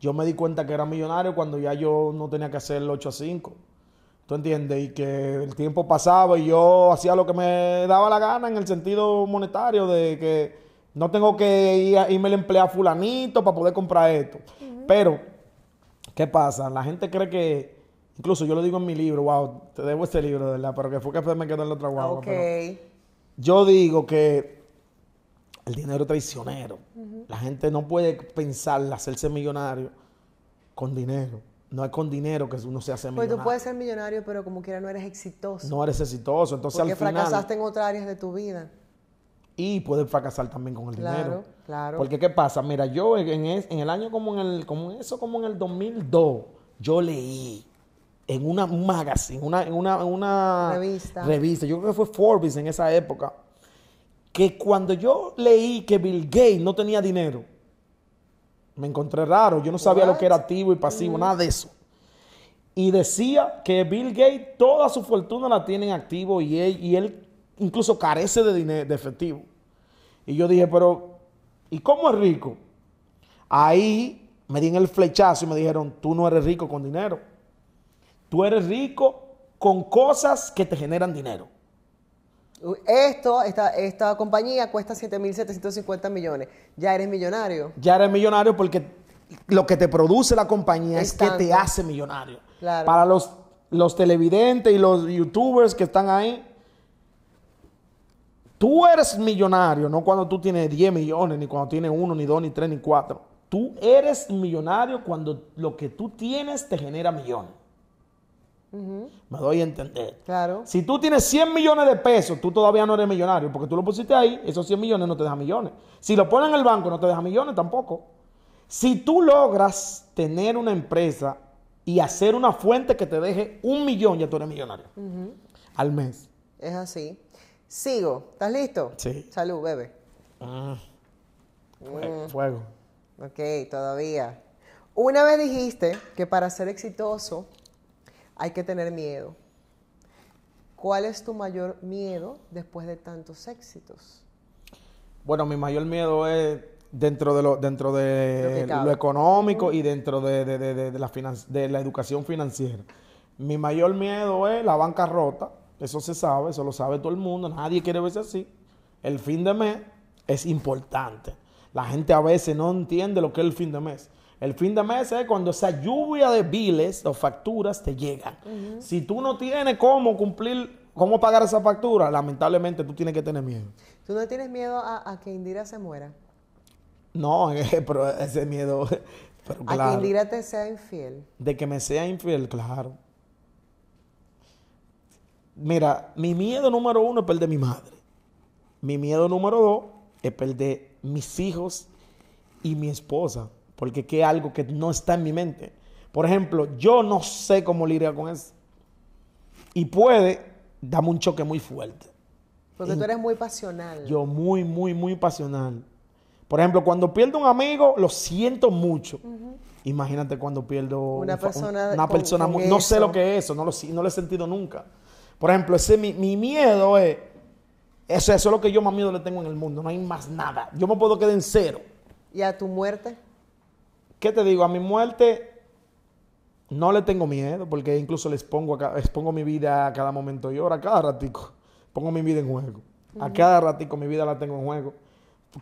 Speaker 1: Yo me di cuenta que era millonario cuando ya yo no tenía que hacer el 8 a 5. ¿Tú entiendes? Y que el tiempo pasaba y yo hacía lo que me daba la gana en el sentido monetario de que no tengo que ir a, irme a emplear fulanito para poder comprar esto. Pero, ¿qué pasa? La gente cree que, incluso yo lo digo en mi libro, wow, te debo este libro, de verdad, pero que fue que me quedó en la otra guagua. yo digo que el dinero es traicionero. La gente no puede pensar hacerse millonario con dinero. No es con dinero que uno se hace millonario. Pues tú puedes
Speaker 2: ser millonario, pero como quiera no eres exitoso. No
Speaker 1: eres exitoso. Entonces Porque al final. fracasaste
Speaker 2: en otras áreas de tu vida.
Speaker 1: Y puedes fracasar también con el dinero. Claro. claro. Porque ¿qué pasa? Mira, yo en, el año como en el, como eso, como en el 2002, yo leí en una magazine, una, en una, revista. revista, yo creo que fue Forbes en esa época, que cuando yo leí que Bill Gates no tenía dinero, me encontré raro, yo no sabía lo que era activo y pasivo, mm. nada de eso. Y decía que Bill Gates toda su fortuna la tiene en activo y él, y él incluso carece de, dinero, de efectivo. Y yo dije, pero, ¿y cómo es rico? Ahí me dieron el flechazo y me dijeron, tú no eres rico con dinero. Tú eres rico con cosas que te generan dinero.
Speaker 2: Esto, esta, esta compañía cuesta 7.750 millones. Ya eres millonario.
Speaker 1: Ya eres millonario porque lo que te produce la compañía es, que te hace millonario. Para los, los televidentes y los youtubers que están ahí, tú eres millonario, no cuando tú tienes 10 millones, ni cuando tienes uno, ni dos, ni tres, ni cuatro. Tú eres millonario cuando lo que tú tienes te genera millones.
Speaker 2: Me
Speaker 1: doy a entender. Claro. Si tú tienes 100 millones de pesos, tú todavía no eres millonario, porque tú lo pusiste ahí, esos 100 millones no te dejan millones. Si lo ponen en el banco, no te dejan millones tampoco. Si tú logras tener una empresa y hacer una fuente que te deje un millón, ya tú eres millonario. Al mes.
Speaker 2: Es así. Sigo. ¿Estás listo? Sí. Salud, bebé.
Speaker 1: Ah. Mm. Fuego.
Speaker 2: Ok, todavía. Una vez dijiste que para ser exitoso hay que tener miedo. ¿Cuál es tu mayor miedo después de tantos éxitos?
Speaker 1: Bueno, mi mayor miedo es dentro de lo, dentro de lo, económico y dentro de, la de la educación financiera. Mi mayor miedo es la bancarrota, eso se sabe, eso lo sabe todo el mundo, nadie quiere verse así. El fin de mes es importante. La gente a veces no entiende lo que es el fin de mes. El fin de mes es cuando esa lluvia de biles o facturas te llegan. Si tú no tienes cómo cumplir, cómo pagar esa factura, lamentablemente tú tienes que tener miedo.
Speaker 2: ¿Tú no tienes miedo a, que Indira se muera?
Speaker 1: No, eh, pero ese miedo. a que Indira
Speaker 2: te sea infiel.
Speaker 1: De que me sea infiel, claro. Mira, mi miedo número uno es perder mi madre. Mi miedo número dos es perder mis hijos y mi esposa porque es algo que no está en mi mente. Por ejemplo, yo no sé cómo lidiar con eso. Y puede darme un choque muy fuerte.
Speaker 2: Porque tú eres muy pasional.
Speaker 1: Yo muy, muy, muy pasional. Por ejemplo, cuando pierdo un amigo, lo siento mucho. Imagínate cuando pierdo una persona. una persona no sé lo que es eso, no lo, he sentido nunca. Por ejemplo, ese mi, miedo es. Eso, eso, es lo que yo más miedo le tengo en el mundo. No hay más nada. Yo me puedo quedar en cero. ¿Y a tu muerte? ¿Qué te digo? A mi muerte no le tengo miedo, porque incluso les pongo, expongo mi vida a cada momento y hora, a cada ratico. Pongo mi vida en juego. A cada ratico mi vida la tengo en juego.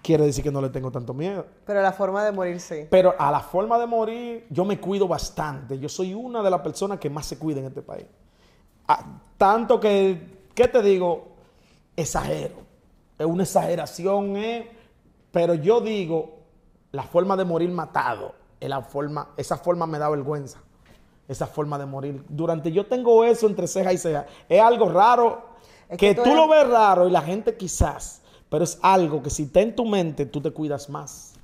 Speaker 1: Quiere decir que no le tengo tanto miedo.
Speaker 2: Pero a la forma de morir sí.
Speaker 1: Pero a la forma de morir yo me cuido bastante. Yo soy una de las personas que más se cuida en este país. tanto que, ¿qué te digo? Exagero. Es una exageración, ¿eh? Pero yo digo la forma de morir matado la forma, esa forma me da vergüenza. Esa forma de morir. Durante yo tengo eso entre ceja y ceja. Es algo raro.
Speaker 2: que, tú, lo ves
Speaker 1: raro y la gente quizás. Pero es algo que si está en tu mente, tú te cuidas más.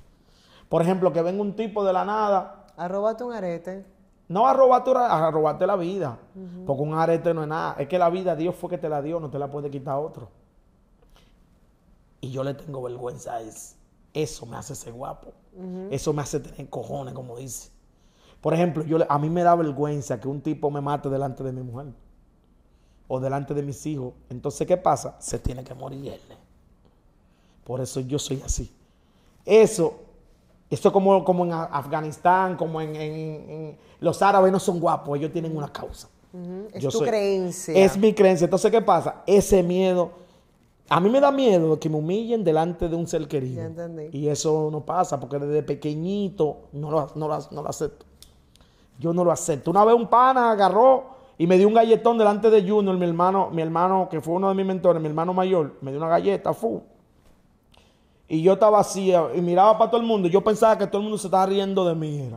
Speaker 1: Por ejemplo, que venga un tipo de la nada. robarte un arete. No a robarte la vida. Porque un arete no es nada. Es que la vida Dios fue que te la dio, no te la puede quitar otro. Y yo le tengo vergüenza a eso. Eso me hace ser guapo. Eso me hace tener cojones, como dice. Por ejemplo, yo, a mí me da vergüenza que un tipo me mate delante de mi mujer o delante de mis hijos. Entonces, ¿qué pasa? Se tiene que morir Por eso yo soy así. Eso, esto como, como en Afganistán, como en, los árabes no son guapos, ellos tienen una causa.
Speaker 2: Es yo tu creencia. Es mi
Speaker 1: creencia. Entonces, ¿qué pasa? Ese miedo a mí me da miedo que me humillen delante de un ser querido. Y eso no pasa porque desde pequeñito no lo, no, no lo acepto. Yo no lo acepto. Una vez un pana agarró y me dio un galletón delante de Junior, mi hermano, mi hermano que fue uno de mis mentores, mi hermano mayor, me dio una galleta, fu. Y yo estaba así y miraba para todo el mundo. Yo pensaba que todo el mundo se estaba riendo de mí.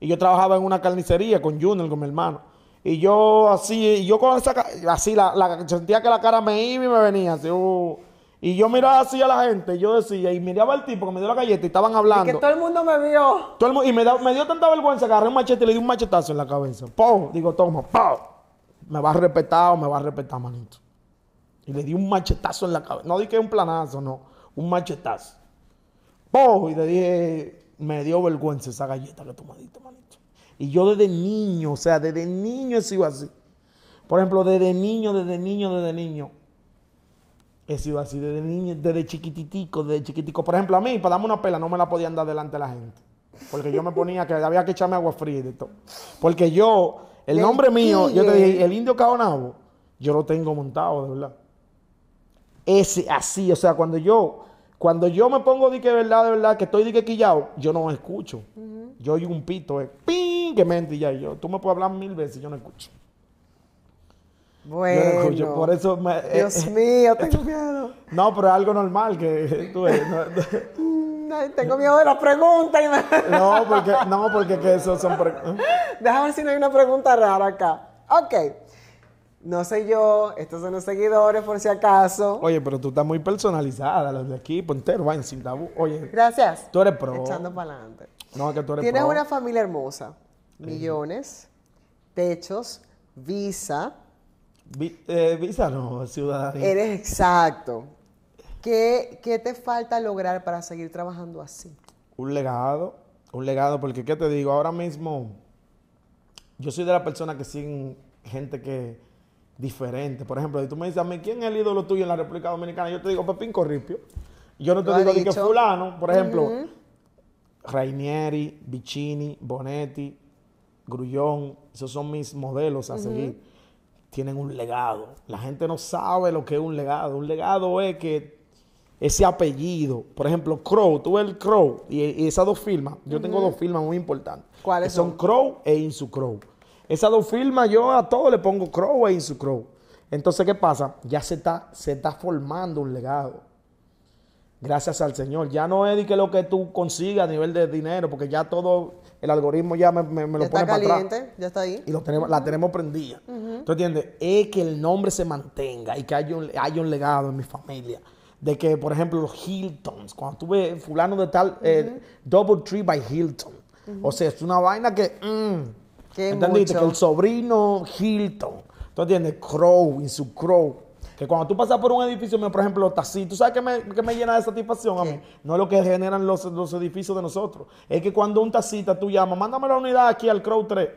Speaker 1: Y yo trabajaba en una carnicería con Junior, con mi hermano. Y yo así, yo con esa así, la, la, sentía que la cara me iba y me venía. Uh. y yo miraba así a la gente, yo decía, y miraba al tipo que me dio la galleta y estaban hablando. que todo el mundo me vio. y me, dio tanta vergüenza que agarré un machete y le di un machetazo en la cabeza. ¡Pum! Digo, toma, ¡pum! Me va a respetar o me va a respetar, manito. Y le di un machetazo en la cabeza. No dije que un planazo, no. Un machetazo. ¡Pum! Y le dije, me dio vergüenza esa galleta que tú me manito. Y yo desde niño, o sea, desde niño he sido así. Por ejemplo, desde niño, desde niño, desde niño. He sido así, desde niño, desde chiquititico, desde chiquitico. Por ejemplo, a mí, para darme una pela, no me la podían dar delante de la gente. Porque yo me ponía que había que echarme agua fría y de todo. Porque yo, el nombre mío, yo te dije, el indio Caonabo, yo lo tengo montado, de verdad. Ese, así, o sea, cuando yo, cuando yo me pongo de que verdad, de verdad, que estoy de que yo no escucho. Yo oigo un pito, es eh, pin que y ya yo. Tú me puedes hablar mil veces, y yo no escucho. Bueno. por eso eh, Dios mío, tengo miedo. No, pero es algo normal que tú tengo miedo de las preguntas. no, porque, no,
Speaker 2: porque eso son preguntas. ¿eh? Déjame ver si no hay una pregunta rara acá. Ok.
Speaker 1: No sé yo, estos son los seguidores por si acaso. Oye, pero tú estás muy personalizada, los de aquí, entero vayan sin tabú. Oye. Gracias. Tú eres pro. Echando para adelante. No, que tú eres Tienes una
Speaker 2: familia hermosa. Millones, techos, visa.
Speaker 1: Eh, visa no, ciudadanía. Eres
Speaker 2: exacto. ¿Qué, te falta lograr para seguir trabajando así?
Speaker 1: Un legado, un legado, porque ¿qué te digo? Ahora mismo yo soy de la persona que sin gente que diferente. Por ejemplo, si tú me dices a mí, ¿quién es el ídolo tuyo en la República Dominicana? Yo te digo Pepín Corripio. Yo no te digo que fulano, por ejemplo. Rainieri, Bicini, Bonetti, Grullón, esos son mis modelos a seguir. Tienen un legado. La gente no sabe lo que es un legado. Un legado es que ese apellido, por ejemplo, Crow, tú ves el Crow y, esas dos firmas. Yo tengo dos firmas muy importantes. ¿Cuáles son? Crow e Insu Crow. Esas dos firmas yo a todos le pongo Crow e Insu Crow. Entonces, ¿qué pasa? Ya se está, se está formando un legado. Gracias al Señor. Ya no es lo que tú consigas a nivel de dinero, porque ya todo, el algoritmo ya me, lo pone está caliente,
Speaker 2: Ya está ahí. Y lo
Speaker 1: tenemos, la tenemos prendida. ¿Tú entiendes? Es que el nombre se mantenga y que haya un, un legado en mi familia de que, por ejemplo, los Hiltons, cuando tuve fulano de tal, eh, Double Tree by Hilton. O sea, es una vaina que... Mm,
Speaker 2: ¿Entendiste? Que el
Speaker 1: sobrino Hilton, ¿tú entiendes? Crow, en su Crow. Que cuando tú pasas por un edificio, por ejemplo, tacita, tú sabes qué me, llena de satisfacción a mí. No es lo que generan los, edificios de nosotros. Es que cuando un tacita tú llamas, mándame la unidad aquí al Crow 3,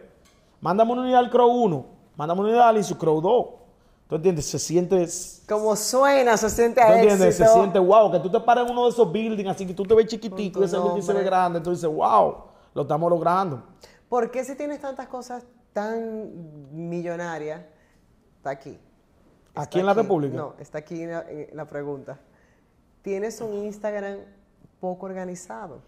Speaker 1: mándame una unidad al Crow 1, mándame una unidad al su Crow 2. ¿Tú entiendes? Se siente. Como suena, se siente ¿Tú Se siente wow. Que tú te pares en uno de esos buildings, así que tú te ves chiquitito y ese se ve grande. Entonces, dices, wow, lo estamos logrando.
Speaker 2: ¿Por qué si tienes tantas cosas tan millonarias, está aquí?
Speaker 1: ¿Aquí en la República? No,
Speaker 2: está aquí la, pregunta. ¿Tienes un Instagram poco organizado?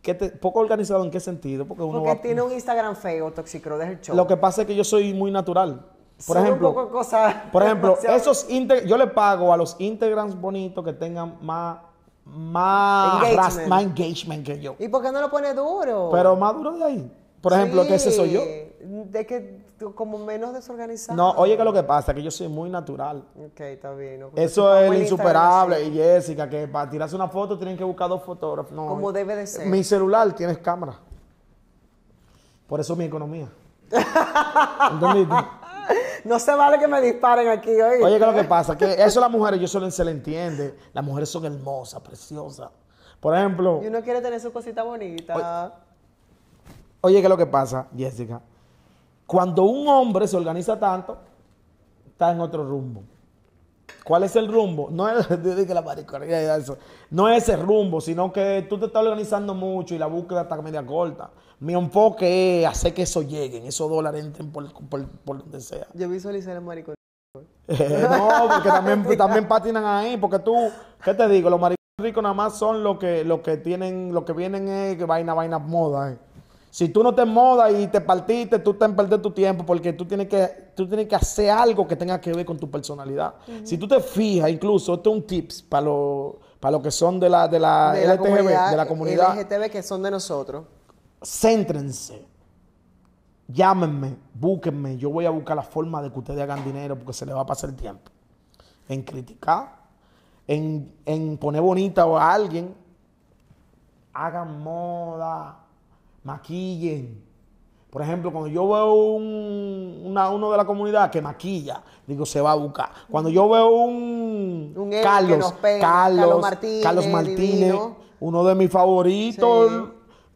Speaker 1: ¿Qué te, poco organizado en qué sentido porque uno porque tiene un Instagram feo toxicro el show lo que pasa es que yo soy muy natural por ejemplo cosas por ejemplo esos yo le pago a los Instagrams bonitos que tengan más más engagement. más engagement que yo
Speaker 2: y por qué no lo pone duro pero
Speaker 1: más duro de ahí por ejemplo que ese soy yo
Speaker 2: de que como menos desorganizado. No, oye, que
Speaker 1: lo que pasa que yo soy muy natural.
Speaker 2: Ok, está bien. Pues eso es insuperable.
Speaker 1: Y Jessica, que para tirarse una foto tienen que buscar dos fotógrafos. como eh, debe de ser. Mi celular tienes cámara. Por eso mi economía. No se vale que me disparen aquí Oye, ¿qué lo que pasa? Que eso las mujeres, yo solo se le entiende. Las mujeres son hermosas, preciosas. Por ejemplo. Y
Speaker 2: uno quiere tener su cosita bonita.
Speaker 1: Oye, oye ¿qué lo que pasa, Jessica? Cuando un hombre se organiza tanto, está en otro rumbo. ¿Cuál es el rumbo? No es, la no ese rumbo, sino que tú te estás organizando mucho y la búsqueda está media corta. Mi enfoque es hacer que eso lleguen, esos dólares entren por, donde sea.
Speaker 2: Yo visualicé el maricón. Eh, no, porque también, también
Speaker 1: patinan ahí, porque tú, ¿qué te digo? Los maricones ricos nada más son los que, los que tienen, los que vienen eh, vaina, vaina moda. Eh. Si tú no te modas y te partiste, tú en perder tu tiempo porque tú tienes, que, tú tienes que hacer algo que tenga que ver con tu personalidad. Si tú te fijas, incluso, esto es un tips para los para lo que son de la, de la, de comunidad.
Speaker 2: LGTB que son de nosotros.
Speaker 1: Céntrense. Llámenme, búsquenme. Yo voy a buscar la forma de que ustedes hagan dinero porque se les va a pasar el tiempo. En criticar, en, en poner bonita a alguien. Hagan moda maquillen. Por ejemplo, cuando yo veo un, una, uno de la comunidad que maquilla, digo, se va a buscar. Cuando yo veo un, un Carlos, Carlos, Martínez, uno de mis favoritos,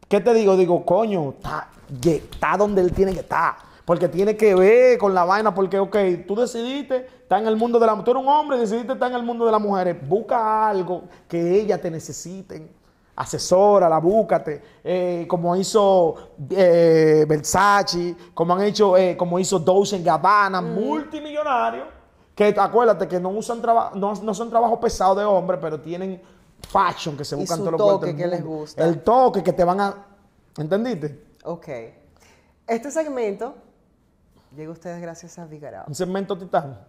Speaker 1: ¿qué te digo? Digo, coño, está, está donde él tiene que estar. Porque tiene que ver con la vaina, porque, ok, tú decidiste estar en el mundo de la mujer, tú eres un hombre y decidiste estar en el mundo de las mujeres. Busca algo que ellas te necesiten asesora la búscate, eh, como hizo eh, Versace, como han hecho, eh, como hizo Dolce Gabbana, mm. multimillonario. que acuérdate que no usan trabajo no, son trabajo pesado de hombre, pero tienen fashion que se buscan todos los toque que les gusta. El toque que te van a. ¿Entendiste?
Speaker 2: Ok. Este segmento llega a ustedes gracias a Vigarao. Un segmento titán.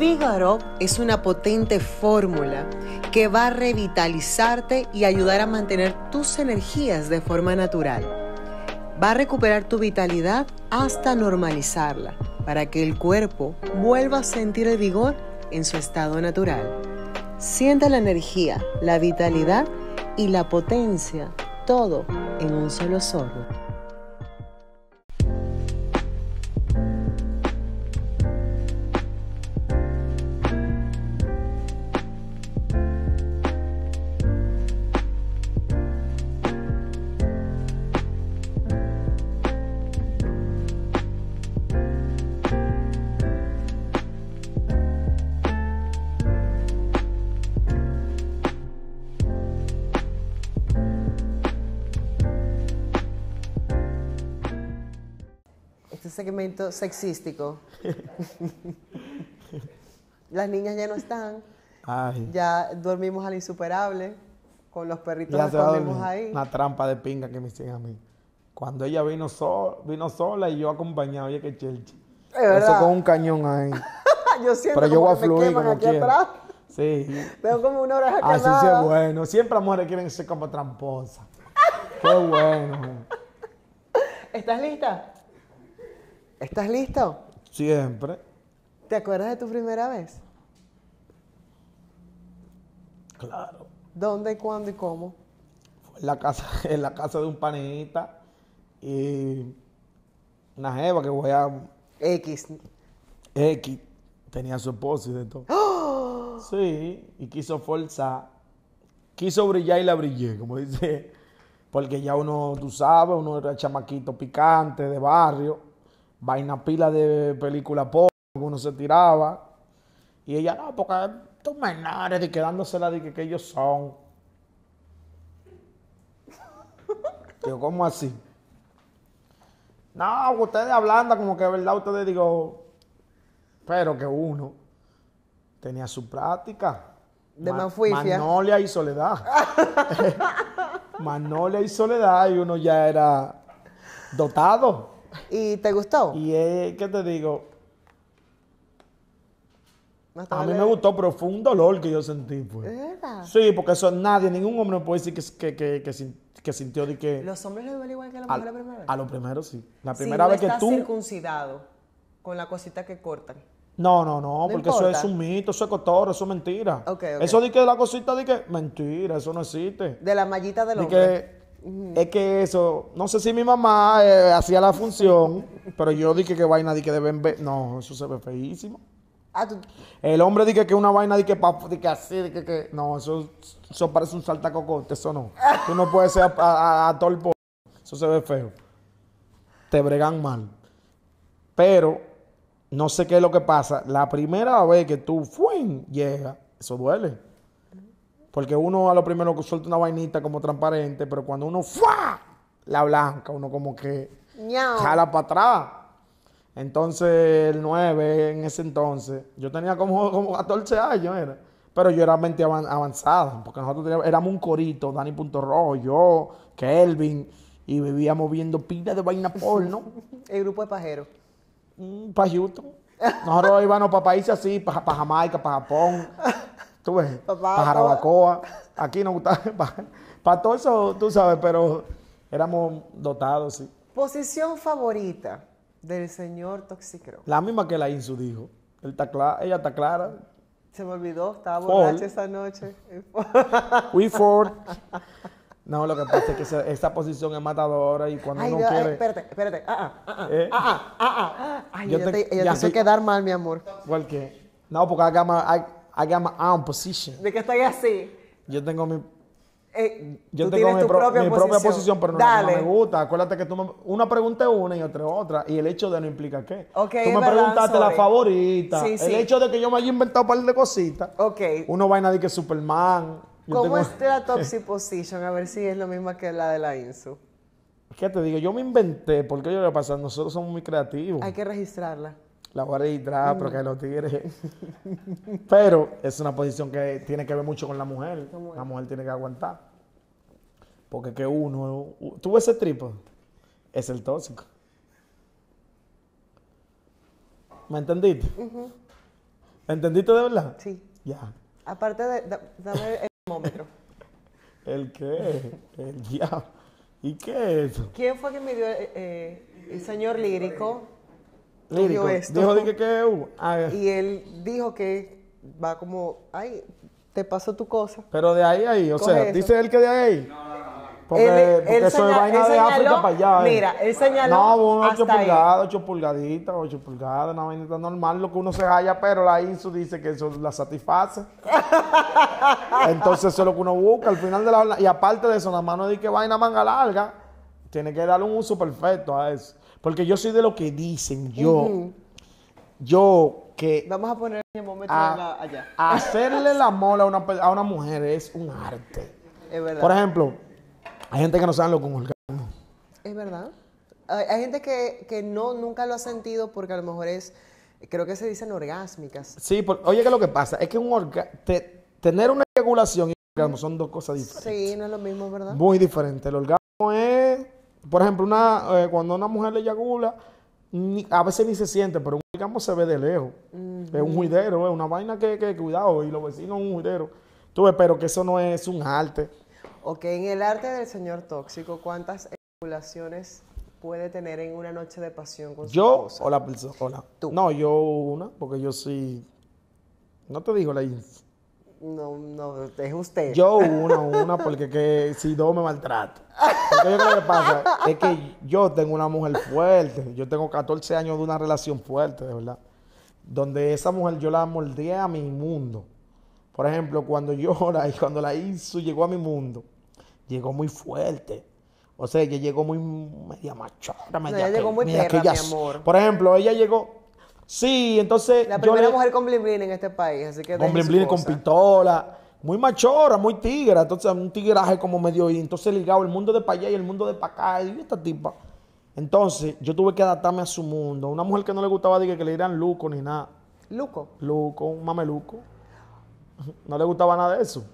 Speaker 2: Fígaro es una potente fórmula que va a revitalizarte y ayudar a mantener tus energías de forma natural. Va a recuperar tu vitalidad hasta normalizarla para que el cuerpo vuelva a sentir el vigor en su estado natural. Sienta la energía, la vitalidad y la potencia, todo en un solo sorbo. segmento sexístico. Las niñas ya no están. Ya dormimos al insuperable. Con los perritos ya ahí. Una
Speaker 1: trampa de pinga que me hicieron a mí. Cuando ella vino, vino sola y yo acompañado, oye, que chelche. Eso con un cañón ahí.
Speaker 2: yo siento Pero yo voy a fluir como aquí quiera. atrás. Sí. tengo como una oreja Así ah, se es
Speaker 1: bueno. Siempre las mujeres quieren ser como tramposas. Qué bueno.
Speaker 2: ¿Estás lista?
Speaker 1: ¿Estás listo? Siempre. ¿Te acuerdas de tu primera vez?
Speaker 2: Claro. ¿Dónde, cuándo y
Speaker 1: cómo? en la casa, en la casa de un panita y una jeva que voy a. X. X. Tenía su esposo y de todo. Sí, y quiso forzar. Quiso brillar y la brillé, como dice. Porque ya uno, tú sabes, uno era chamaquito picante de barrio vaina pila de película pop uno se tiraba. Y ella, no, porque estos menores, quedándosela de que, ellos son. Digo, ¿cómo así? No, ustedes hablando como que de verdad ustedes digo, pero que uno tenía su práctica. De le manfuifia. Manolia y Soledad. Manolia y Soledad y uno ya era dotado. ¿Y te gustó? Y eh, ¿qué te digo?
Speaker 2: a mí me gustó,
Speaker 1: pero fue un dolor que yo sentí. Pues.
Speaker 2: verdad? Sí, porque
Speaker 1: eso nadie, ningún hombre puede decir que, que, sintió de que... ¿Los hombres les duele igual que a la mujer la primera vez? A los primeros sí. La primera vez que tú...
Speaker 2: circuncidado con la cosita que cortan.
Speaker 1: No, no, no, porque eso es un mito, eso es cotorro, eso es mentira. Eso de que la cosita de que... Mentira, eso no existe. De la mallita del de hombre. Que, es que eso, no sé si mi mamá eh, hacía la función, pero yo dije que vaina, dije que deben ver. No, eso se ve feísimo. Ah, el hombre dice que una vaina, dije que, así, que. No, eso, eso parece un saltacocote, eso no. Tú no puedes ser a, todo Eso se ve feo. Te bregan mal. Pero, no sé qué es lo que pasa. La primera vez que tú, fuen, llega, eso duele. Porque uno a lo primero que suelta una vainita como transparente, pero cuando uno ¡fua! la blanca, uno como que jala para atrás. Entonces, el 9 en ese entonces, yo tenía como, como 14 años, era. Pero yo era mente avanzada, porque nosotros éramos un corito, Dani Punto Rojo, yo, Kelvin, y vivíamos viendo pilas de vaina no
Speaker 2: el grupo de pajeros. Mm,
Speaker 1: pa Houston. Nosotros íbamos para países así, para pa Jamaica, para Japón. tú ves, para Jarabacoa, aquí nos gustaba, para, todo eso, tú sabes, pero éramos dotados, sí.
Speaker 2: Posición favorita del señor Toxicro.
Speaker 1: La misma que la Insu dijo. ella está clara.
Speaker 2: Se me olvidó, estaba borracha esa noche.
Speaker 1: We Ford. No, lo que pasa es que esa, posición es matadora y cuando uno quiere... Ay,
Speaker 2: espérate, espérate. Ah, ah, ah, ah, eh. ah, ah, ah, ah. yo, te, te,
Speaker 1: quedar mal, mi amor. ¿Por qué? No, porque acá más... I got my position. De que estoy así. Yo tengo mi eh, yo tengo mi, propia, posición. pero no, me gusta. Acuérdate que tú me, una pregunta es una y otra otra. Y el hecho de no implica qué. tú me preguntaste la favorita. Sí, el hecho de que yo me haya inventado un par de cositas. Ok. Uno vaina de que es Superman. ¿Cómo es la Toxic
Speaker 2: Position? A ver si es lo mismo que la de la INSU.
Speaker 1: ¿Qué te digo? Yo me inventé. porque qué yo le pasa? Nosotros somos muy creativos. Hay
Speaker 2: que registrarla.
Speaker 1: La guarita, pero que lo tire. pero es una posición que tiene que ver mucho con la mujer. La mujer tiene que aguantar. Porque que uno. ¿Tú ves ese tripo? Es el tóxico. ¿Me entendiste? entendiste de verdad? Sí. Ya.
Speaker 2: Aparte de. dame el termómetro.
Speaker 1: ¿El qué? El diablo. ¿Y qué es eso?
Speaker 2: ¿Quién fue que me dio eh, eh, el señor lírico?
Speaker 1: Dijo que, Y él dijo
Speaker 2: que va como, ay, te pasó tu cosa.
Speaker 1: Pero de ahí ahí, o sea, dice él que de ahí. No, no, no.
Speaker 2: Porque, eso es vaina de África para allá. Mira, él señaló. No, 8 pulgadas,
Speaker 1: 8 pulgaditas, 8 pulgadas, una vaina normal, lo que uno se halla, pero la INSU dice que eso la satisface. Entonces eso es lo que uno busca al final de la Y aparte de eso, nada más no dice que vaina manga larga, tiene que darle un uso perfecto a eso. Porque yo soy de lo que dicen, yo, yo que... Vamos a poner en el momento allá. Hacerle la mola a una, mujer es un arte. Es verdad. Por ejemplo, hay gente que no sabe lo que un orgasmo.
Speaker 2: Es verdad. Hay, gente que, no, nunca lo ha sentido porque a lo mejor es, creo que se dicen orgásmicas.
Speaker 1: Sí, oye, que lo que pasa es que un orgasmo... tener una regulación y un orgasmo son dos cosas
Speaker 2: diferentes. Sí, no es lo mismo, ¿verdad? Muy
Speaker 1: diferente. El orgasmo es por ejemplo, una, eh, cuando una mujer le eyacula, a veces ni se siente, pero un se ve de lejos. Es un juidero, es una vaina que, que cuidado, y los vecinos un juidero. Tú ves, pero que eso no es un arte.
Speaker 2: Ok, en el arte del señor tóxico, ¿cuántas eyaculaciones puede tener en una noche de pasión con su ¿Yo
Speaker 1: hola, o la No, yo una, porque yo sí. No te digo la.
Speaker 2: No, no, es usted. Yo una, una, porque
Speaker 1: que si dos me maltrato. Porque yo que pasa es que yo tengo una mujer fuerte. Yo tengo 14 años de una relación fuerte, de verdad. Donde esa mujer yo la moldeé a mi mundo. Por ejemplo, cuando llora y cuando la hizo llegó a mi mundo, llegó muy fuerte. O sea, ella llegó muy media machona, media, que, llegó muy media perra, mi amor. Por ejemplo, ella llegó Sí, entonces. La primera mujer
Speaker 2: con blimblin en este país, así que. Con blimblin con
Speaker 1: pistola. Muy machora, muy tigra. Entonces, un tigraje como medio. entonces ligado el mundo de para allá y el mundo de para acá. Y esta tipa. Entonces, yo tuve que adaptarme a su mundo. Una mujer que no le gustaba de que le dieran luco ni nada. ¿Luco? Luco, un luco. No le gustaba nada de eso.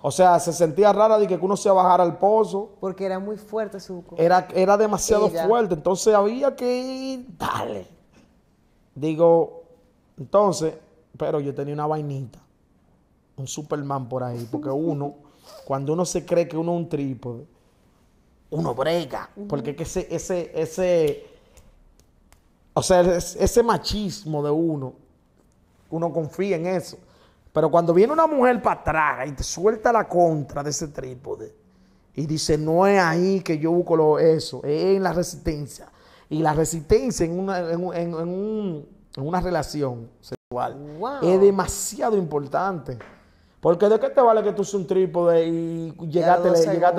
Speaker 1: O sea, se sentía rara de que uno se bajara al pozo.
Speaker 2: Porque era muy fuerte su...
Speaker 1: Era, era demasiado fuerte, entonces había que ir, dale. Digo, entonces, pero yo tenía una vainita, un Superman por ahí, porque uno, cuando uno se cree que uno es un trípode, uno brega, porque que ese, ese, ese, o sea, ese machismo de uno, uno confía en eso. Pero cuando viene una mujer para atrás y te suelta la contra de ese trípode y dice, no es ahí que yo busco eso, es en la resistencia, y la resistencia en una, en, una relación sexual es demasiado importante. Porque de qué te vale que tú seas un trípode y llegaste,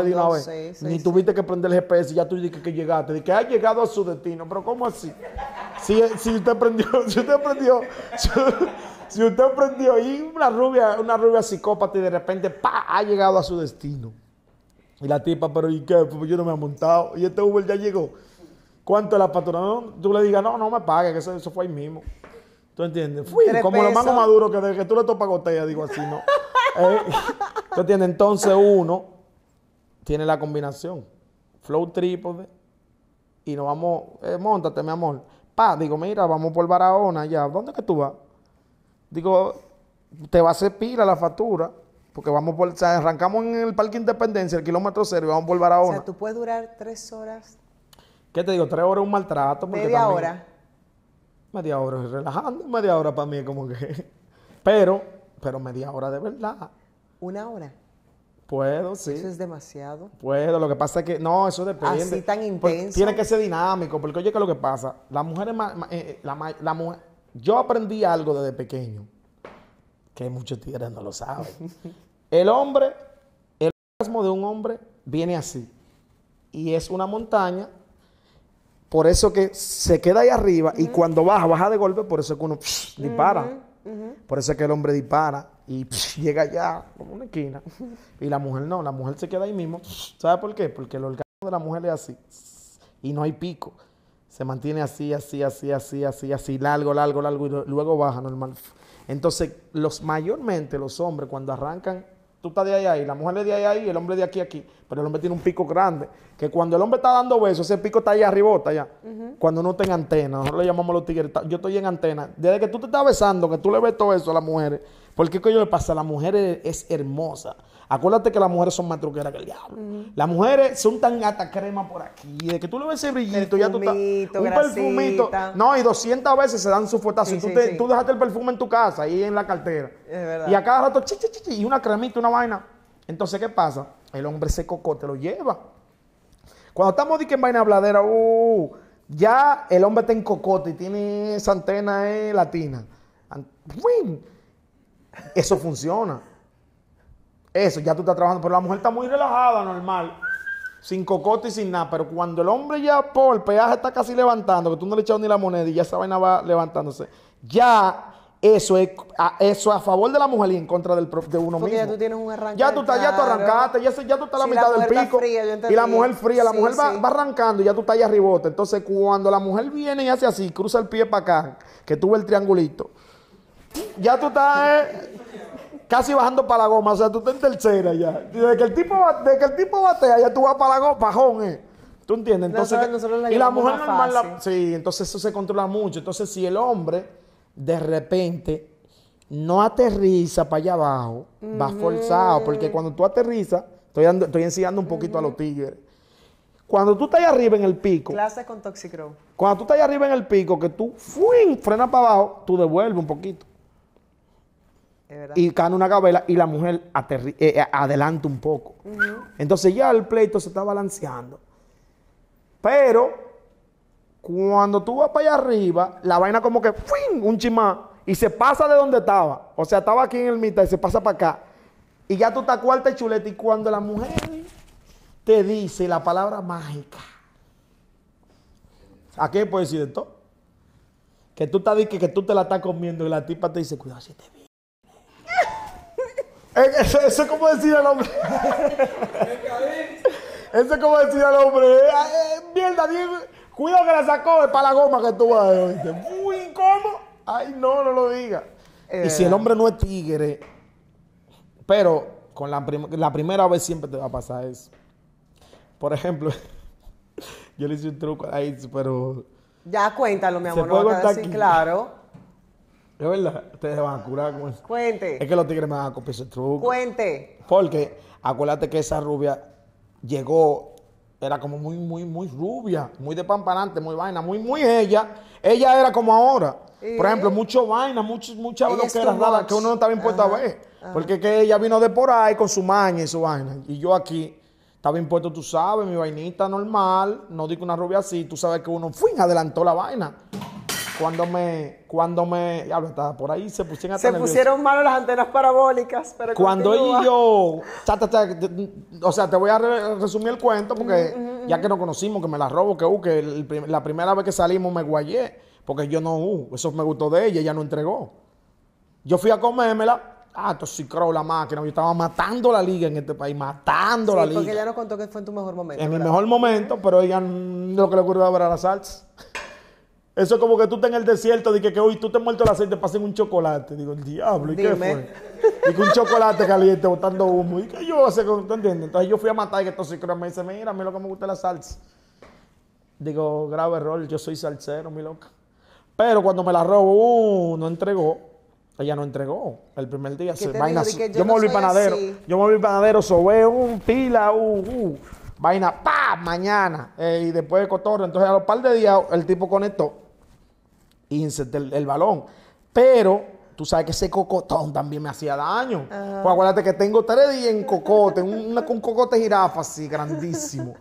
Speaker 1: de una vez. Ni tuviste que prender el GPS, y ya tú dijiste que llegaste. Dijiste que ha llegado a su destino. Pero ¿cómo así? Si, si usted prendió, si usted prendió, si, usted prendió y una rubia, una rubia psicópata y de repente pa ha llegado a su destino. Y la tipa, pero ¿y qué? Pues yo no me he montado. Y este Uber ya llegó. ¿Cuánto es la no. tú le digas, no, no me pague, que eso, fue ahí mismo. ¿Tú entiendes? Fui, como los más maduros que desde que tú le topas gotea, digo así, ¿no? Eh, ¿Tú entiendes? Entonces uno tiene la combinación. Flow trípode y nos vamos, eh, montate, mi amor. Pa, digo, mira, vamos por Barahona ya. ¿Dónde que tú vas? Digo, te va a hacer pila la factura. Porque vamos por, o sea, arrancamos en el Parque Independencia, el kilómetro cero, y vamos por Barahona. O sea,
Speaker 2: tú puedes durar tres horas
Speaker 1: ¿Qué te digo? Tres horas es un maltrato. media hora. Media hora es relajando, media hora para mí es como que. Pero, pero media hora de verdad. ¿Una hora? Puedo, sí. Eso es
Speaker 2: demasiado.
Speaker 1: Puedo, lo que pasa es que, no, eso depende. Así tan intenso. Tiene que ser dinámico, porque oye, que lo que pasa, las mujeres, eh, la, la mujer, yo aprendí algo desde pequeño, que muchos tigres no lo saben. el hombre, el orgasmo de un hombre viene así, y es una montaña por eso que se queda ahí arriba y cuando baja, baja de golpe, por eso que uno dispara. Por eso que el hombre dispara y llega allá, como una esquina. Y la mujer no, la mujer se queda ahí mismo. ¿Sabe por qué? Porque el orgasmo de la mujer es así y no hay pico. Se mantiene así, así, así, así, así, así, largo, largo, largo y luego baja normal. Entonces, los mayormente los hombres cuando arrancan Tú estás de ahí ahí, la mujer es de ahí a ahí, el hombre de aquí a aquí. Pero el hombre tiene un pico grande. Que cuando el hombre está dando besos, ese pico está ahí arriba, ya. allá. Cuando no está en antena, nosotros le llamamos los tigres. Yo estoy en antena. Desde que tú te estás besando, que tú le ves todo eso a las mujeres. Porque qué yo le pasa? La mujer es hermosa. Acuérdate que las mujeres son más truqueras que el diablo. Las mujeres son tan gata crema por aquí. De que tú le ves ese brillito, ya tú estás. Un perfumito. No, y 200 veces se dan su fuetazo. tú, dejaste el perfume en tu casa ahí en la cartera. Es verdad. Y a cada rato, chichichichi, y una cremita, una vaina. Entonces, ¿qué pasa? El hombre se cocote, lo lleva. Cuando estamos diciendo en vaina bladera, uh, ya el hombre está en cocote y tiene esa antena eh, latina. Eso funciona. Eso, ya tú estás trabajando, pero la mujer está muy relajada, normal, sin cocote y sin nada. Pero cuando el hombre ya, por el peaje está casi levantando, que tú no le echas ni la moneda y ya esa vaina va levantándose, ya eso es a, eso a favor de la mujer y en contra del, de uno Porque mismo. Ya tú tienes un arrancado. Ya tú, estás, ya tú arrancaste, ya, tú estás a la mitad del pico. y la mujer fría, la mujer Va, arrancando y ya tú estás ahí arribota. Entonces, cuando la mujer viene y hace así, cruza el pie para acá, que tuve el triangulito, ya tú estás. Eh, casi bajando para la goma. O sea, tú estás en tercera ya. Desde que el tipo, de que el tipo batea, ya tú vas para la goma, pajón, eh. ¿Tú entiendes? Entonces, y la mujer normal, sí, entonces eso se controla mucho. Entonces, si el hombre de repente no aterriza para allá abajo, va forzado, porque cuando tú aterrizas, estoy, estoy enseñando un poquito a los tigres. Cuando tú estás arriba en el pico. Clase con Cuando tú estás arriba en el pico, que tú fuin, frenas para abajo, tú devuelves un poquito. Y cae una gabela y la mujer adelante eh, eh, adelanta un poco. Entonces ya el pleito se está balanceando. Pero cuando tú vas para allá arriba, la vaina como que ¡fuin! un chimá y se pasa de donde estaba. O sea, estaba aquí en el mitad y se pasa para acá. Y ya tú estás cuarta y chuleta. Y cuando la mujer te dice la palabra mágica, ¿a qué puede decir esto? Que tú, estás, que, que tú te la estás comiendo y la tipa te dice, cuidado si te vi. Eh, eso, es como decir al hombre. eso es como decir al hombre. Mierda, eh, eh, Cuidado que la sacó, el para goma que tú vas Uy, ¿cómo? Ay, no, no lo digas. y si el hombre no es tigre, pero con la, primera vez siempre te va a pasar eso. Por ejemplo, yo le hice un truco a Aids, pero.
Speaker 2: Ya cuéntalo, mi amor. Se puede no contar claro.
Speaker 1: Es verdad, ustedes van a curar con eso.
Speaker 2: Cuente. Es
Speaker 1: que los tigres me van a copiar ese truco. Cuente. Porque acuérdate que esa rubia llegó, era como muy, muy, muy rubia, muy de pamparante, muy vaina, muy, muy ella. Ella era como ahora. Por ejemplo, mucho vaina, mucho, mucha era que uno no estaba impuesto a ver. Porque que ella vino de por ahí con su maña y su vaina. Y yo aquí estaba impuesto, tú sabes, mi vainita normal, no digo una rubia así, tú sabes que uno, fui, adelantó la vaina cuando me, cuando me, ya, está, por ahí se pusieron a Se pusieron
Speaker 2: mal las antenas parabólicas, pero Cuando y
Speaker 1: yo, o sea, te voy a resumir el cuento porque ya que nos conocimos, que me la robo, que, uh, que la primera vez que salimos me guayé, porque yo no, hubo uh, eso me gustó de ella, ella no entregó. Yo fui a comérmela, Ah, entonces sí creo la máquina. Yo estaba matando la liga en este país, matando la liga. Porque ella
Speaker 2: nos contó que fue en tu mejor momento. En mi
Speaker 1: mejor momento, pero ella lo que le ocurrió a la salsa. Eso es como que tú estás en el desierto, de que, hoy tú te has muerto el aceite, hacer un chocolate. Digo, el diablo, ¿y qué fue? Digo, un chocolate caliente botando humo. ¿Y qué yo voy a hacer? ¿Tú entiendes? Entonces yo fui a matar y que creo me dice, mira, a mí lo que me gusta es la salsa. Digo, grave error, yo soy salsero, mi loca. Pero cuando me la robó, uh, no entregó. Ella no entregó el primer día. vaina, yo, me volví panadero. Yo me volví panadero, sobé un pila, uh, uh, vaina, pa, mañana. Eh, y después de cotorro Entonces a los par de días el tipo conectó insert el, balón. Pero tú sabes que ese cocotón también me hacía daño. Ah. Pues acuérdate que tengo tres días en cocote, una, un cocote jirafa así, grandísimo.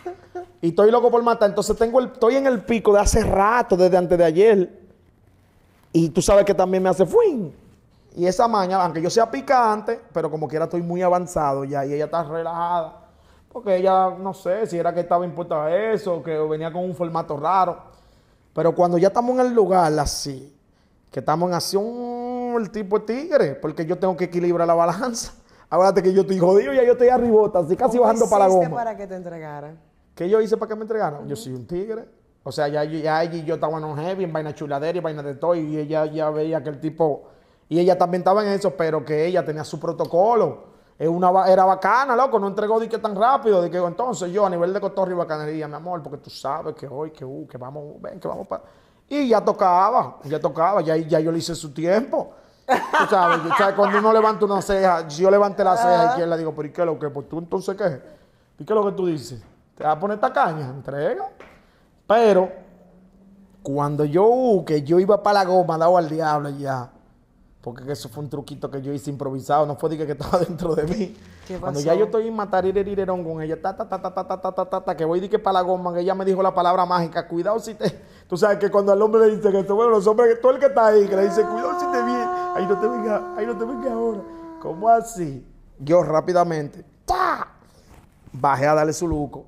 Speaker 1: Y estoy loco por matar. Entonces tengo estoy en el pico de hace rato, desde antes de ayer. Y tú sabes que también me hace fuin. Y esa maña, aunque yo sea picante, pero como quiera estoy muy avanzado ya y ella está relajada. Porque ella, no sé, si era que estaba impuesta a eso, que venía con un formato raro. Pero cuando ya estamos en el lugar así, que estamos en acción, el tipo de tigre, porque yo tengo que equilibrar la balanza. Ahora que yo estoy jodido, ya yo estoy arribota, así casi bajando para la goma. para que te entregaran? ¿Qué yo hice para que me entregaran? Yo soy un tigre. O sea, ya, ya yo estaba en un heavy, en vaina chuladera y vaina de todo, y ella ya veía que el tipo. Y ella también estaba en eso, pero que ella tenía su protocolo era bacana, loco, no entregó dique tan rápido. entonces yo a nivel de cotorri y bacanería, mi amor, porque tú sabes que hoy, que uh, que vamos, ven, que vamos para. Y ya tocaba, ya tocaba, ya, ya yo le hice su tiempo. Tú sabes, cuando uno levanta una ceja, yo levanté la ceja y quien le digo, pero qué es lo que? Pues tú entonces qué? ¿Y qué es lo que tú dices? ¿Te vas a poner esta caña? Entrega. Pero cuando yo, uh, que yo iba para la goma, daba al diablo ya, porque eso fue un truquito que yo hice improvisado, no fue de que estaba dentro de mí. Cuando ya yo estoy en matar con ella, ta, ta, ta, ta, ta, ta, ta, ta, que voy de que para la goma, que ella me dijo la palabra mágica, cuidado si te. Tú sabes que cuando al hombre le dice que bueno, los hombres, todo el que está ahí, que le dice, cuidado si te viene, ahí no te vengas, ahí no te vengas ahora. ¿Cómo así? Yo rápidamente, ¡ta! Bajé a darle su luco.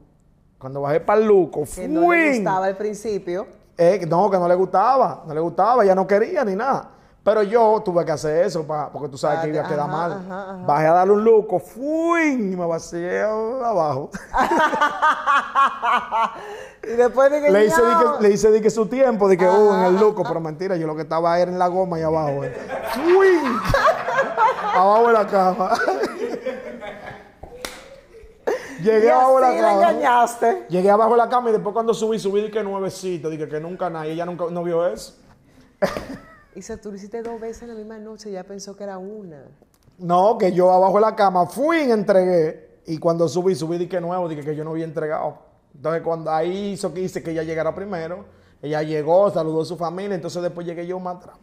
Speaker 1: Cuando bajé para el luco, fui. no le gustaba al principio. no, que no le gustaba, no le gustaba, ya no quería ni nada. Pero yo tuve que hacer eso porque tú sabes que iba a quedar mal. Bajé a darle un luco, fui y me vacié abajo. y después le, hice, le hice di su tiempo, dije, que uh, en el luco, pero mentira, yo lo que estaba era en la goma y abajo. Eh. abajo de la cama. Llegué abajo de la cama. engañaste. Llegué abajo de la cama y después cuando subí, subí dije que nuevecito, dije que nunca nadie, ella nunca no vio eso.
Speaker 2: Y tú lo hiciste dos veces en la misma noche, ya pensó que era una.
Speaker 1: No, que yo abajo de la cama fui y entregué. Y cuando subí, subí dije que nuevo, dije que yo no había entregado. Entonces, cuando ahí hizo que hice que ella llegara primero, ella llegó, saludó a su familia, entonces después llegué yo más atrás.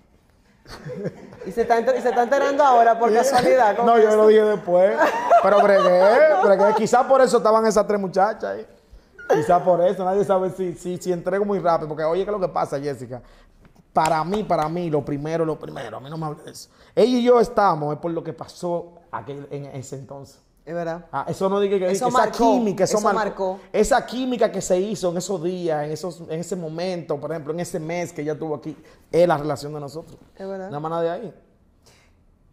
Speaker 1: y se está, enterando ahora por casualidad. No, yo lo dije después. Pero bregué, bregué. Quizás por eso estaban esas tres muchachas ahí. Quizás por eso, nadie sabe si, si, si entrego muy rápido, porque oye, ¿qué es lo que pasa, Jessica? para mí, para mí, lo primero, lo primero, a mí no me hables de eso. Ella y yo estamos, es por lo que pasó en ese entonces. Es verdad. Ah, eso no dije que, eso esa química, eso, Esa química que se hizo en esos días, en, esos, en ese momento, por ejemplo, en ese mes que ella tuvo aquí, es la relación de nosotros.
Speaker 2: Es verdad. La más de ahí.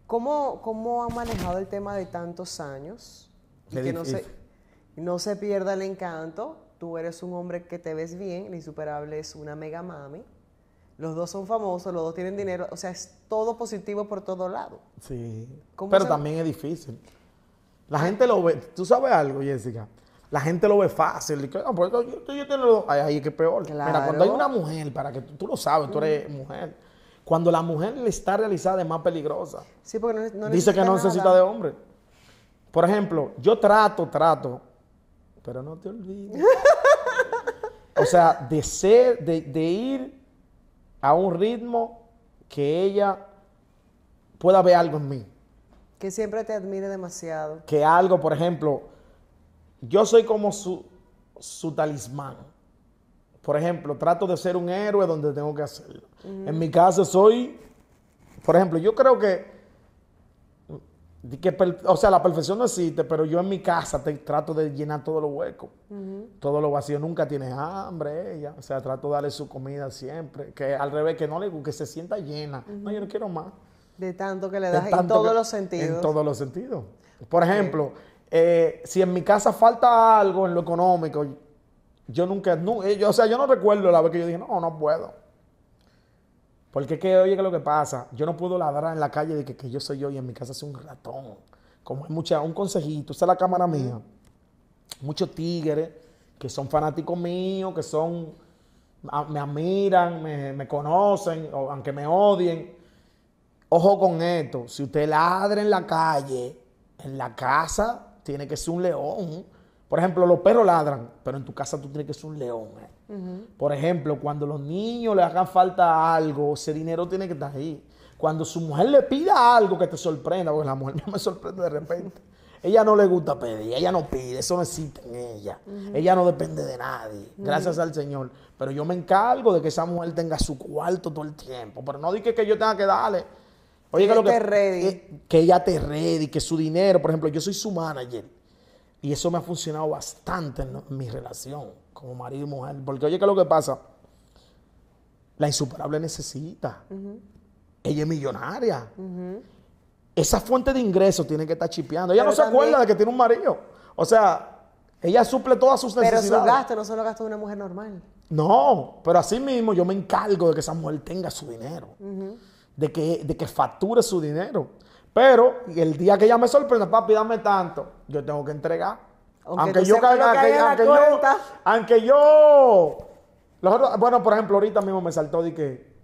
Speaker 2: ¿Cómo, ¿Cómo ha manejado el tema de tantos años? Y que no se, no se pierda el encanto. Tú eres un hombre que te ves bien, el insuperable es una mega mami. Los dos son famosos, los dos tienen dinero, o sea, es todo positivo por todos lados.
Speaker 1: Sí. Pero también es difícil. La gente lo ve, tú sabes algo, Jessica. La gente lo ve fácil. Ahí pues, yo, tengo Ay, peor. Mira, cuando hay una mujer, para que tú, lo sabes, tú eres mm. mujer. Cuando la mujer está realizada es más peligrosa. Sí, porque
Speaker 2: no, no Dice que no necesita de
Speaker 1: hombre. Por ejemplo, yo trato, trato, pero no te olvides. o sea, de ser, de, de ir a un ritmo que ella pueda ver algo en mí. Que siempre te admire demasiado. Que algo, por ejemplo, yo soy como su, su talismán. Por ejemplo, trato de ser un héroe donde tengo que hacerlo. En mi caso soy, por ejemplo, yo creo que o sea, la perfección no existe, pero yo en mi casa trato de llenar todos los huecos, todo lo todos los vacíos. Nunca tiene hambre ella. O sea, trato de darle su comida siempre. Que al revés, que no le que se sienta llena. No, yo no quiero más. De tanto que le das en todos los sentidos. En todos los sentidos. Por ejemplo, eh, si en mi casa falta algo en lo económico, yo nunca, eh, o sea, yo no recuerdo la vez que yo dije, no, no puedo. Porque es que, oye, que lo que pasa, yo no puedo ladrar en la calle de que, yo soy yo y en mi casa soy un ratón. Como hay mucha, un consejito, esa la cámara mía. Muchos tigres que son fanáticos míos, que son, me admiran, me, conocen, aunque me odien. Ojo con esto, si usted ladra en la calle, en la casa, tiene que ser un león. Por ejemplo, los perros ladran, pero en tu casa tú tienes que ser un león. Por ejemplo, cuando los niños le hagan falta algo, ese dinero tiene que estar ahí. Cuando su mujer le pida algo que te sorprenda, porque la mujer no me sorprende de repente. Ella no le gusta pedir, ella no pide, eso no existe en ella. Ella no depende de nadie, gracias al Señor. Pero yo me encargo de que esa mujer tenga su cuarto todo el tiempo. Pero no dije que yo tenga que darle. Oye, que, lo que, eh, Que, ella te ready, que su dinero, por ejemplo, yo soy su manager. Y eso me ha funcionado bastante en mi relación como marido y mujer. Porque oye, ¿qué es lo que pasa? La insuperable necesita. Ella es millonaria. Esa fuente de ingresos tiene que estar chipeando. Ella no se acuerda de que tiene un marido. O sea, ella suple todas sus necesidades. Pero sus gastos
Speaker 2: no son los gastos de una mujer normal.
Speaker 1: No, pero así mismo yo me encargo de que esa mujer tenga su dinero, de, que, de que facture su dinero. Pero el día que ella me sorprenda, papi, dame tanto, yo tengo que entregar.
Speaker 2: Aunque, yo caiga, aunque, yo,
Speaker 1: aunque yo, bueno, por ejemplo, ahorita mismo me saltó de que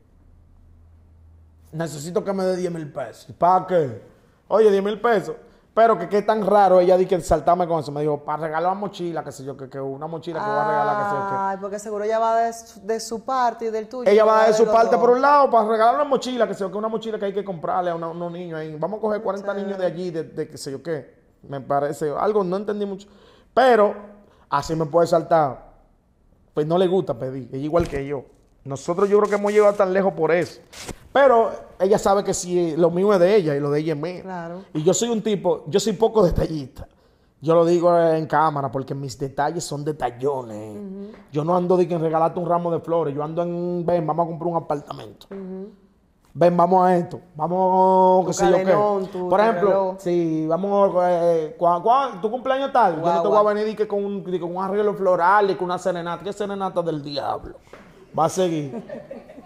Speaker 1: necesito que me dé 10 mil pesos. ¿Para qué? Oye, 10 mil pesos. Pero que qué tan raro, ella di que saltame con eso. Me dijo, para regalar una mochila, que sé yo, que, una mochila que va a regalar, que sé yo.
Speaker 2: Ay, porque seguro ella va de, su parte y del tuyo. Ella va de su parte por un
Speaker 1: lado para regalar una mochila, que sé yo, que una mochila que hay que comprarle a unos niños ahí. Vamos a coger 40 niños de allí, de, de qué sé yo qué. Me parece, algo no entendí mucho. Pero así me puede saltar. Pues no le gusta pedir, es igual que yo. Nosotros yo creo que hemos llegado tan lejos por eso. Pero ella sabe que si lo mío es de ella y lo de ella es mío. Y yo soy un tipo, yo soy poco detallista. Yo lo digo en cámara porque mis detalles son detallones. Yo no ando de que en regalarte un ramo de flores, yo ando en, ven, vamos a comprar un apartamento ven, vamos a esto, vamos, qué sé yo Por ejemplo, si vamos, eh, tu cumpleaños tal, yo te voy a venir que con, un, arreglo floral y con una serenata, ¿qué serenata del diablo? Va a seguir.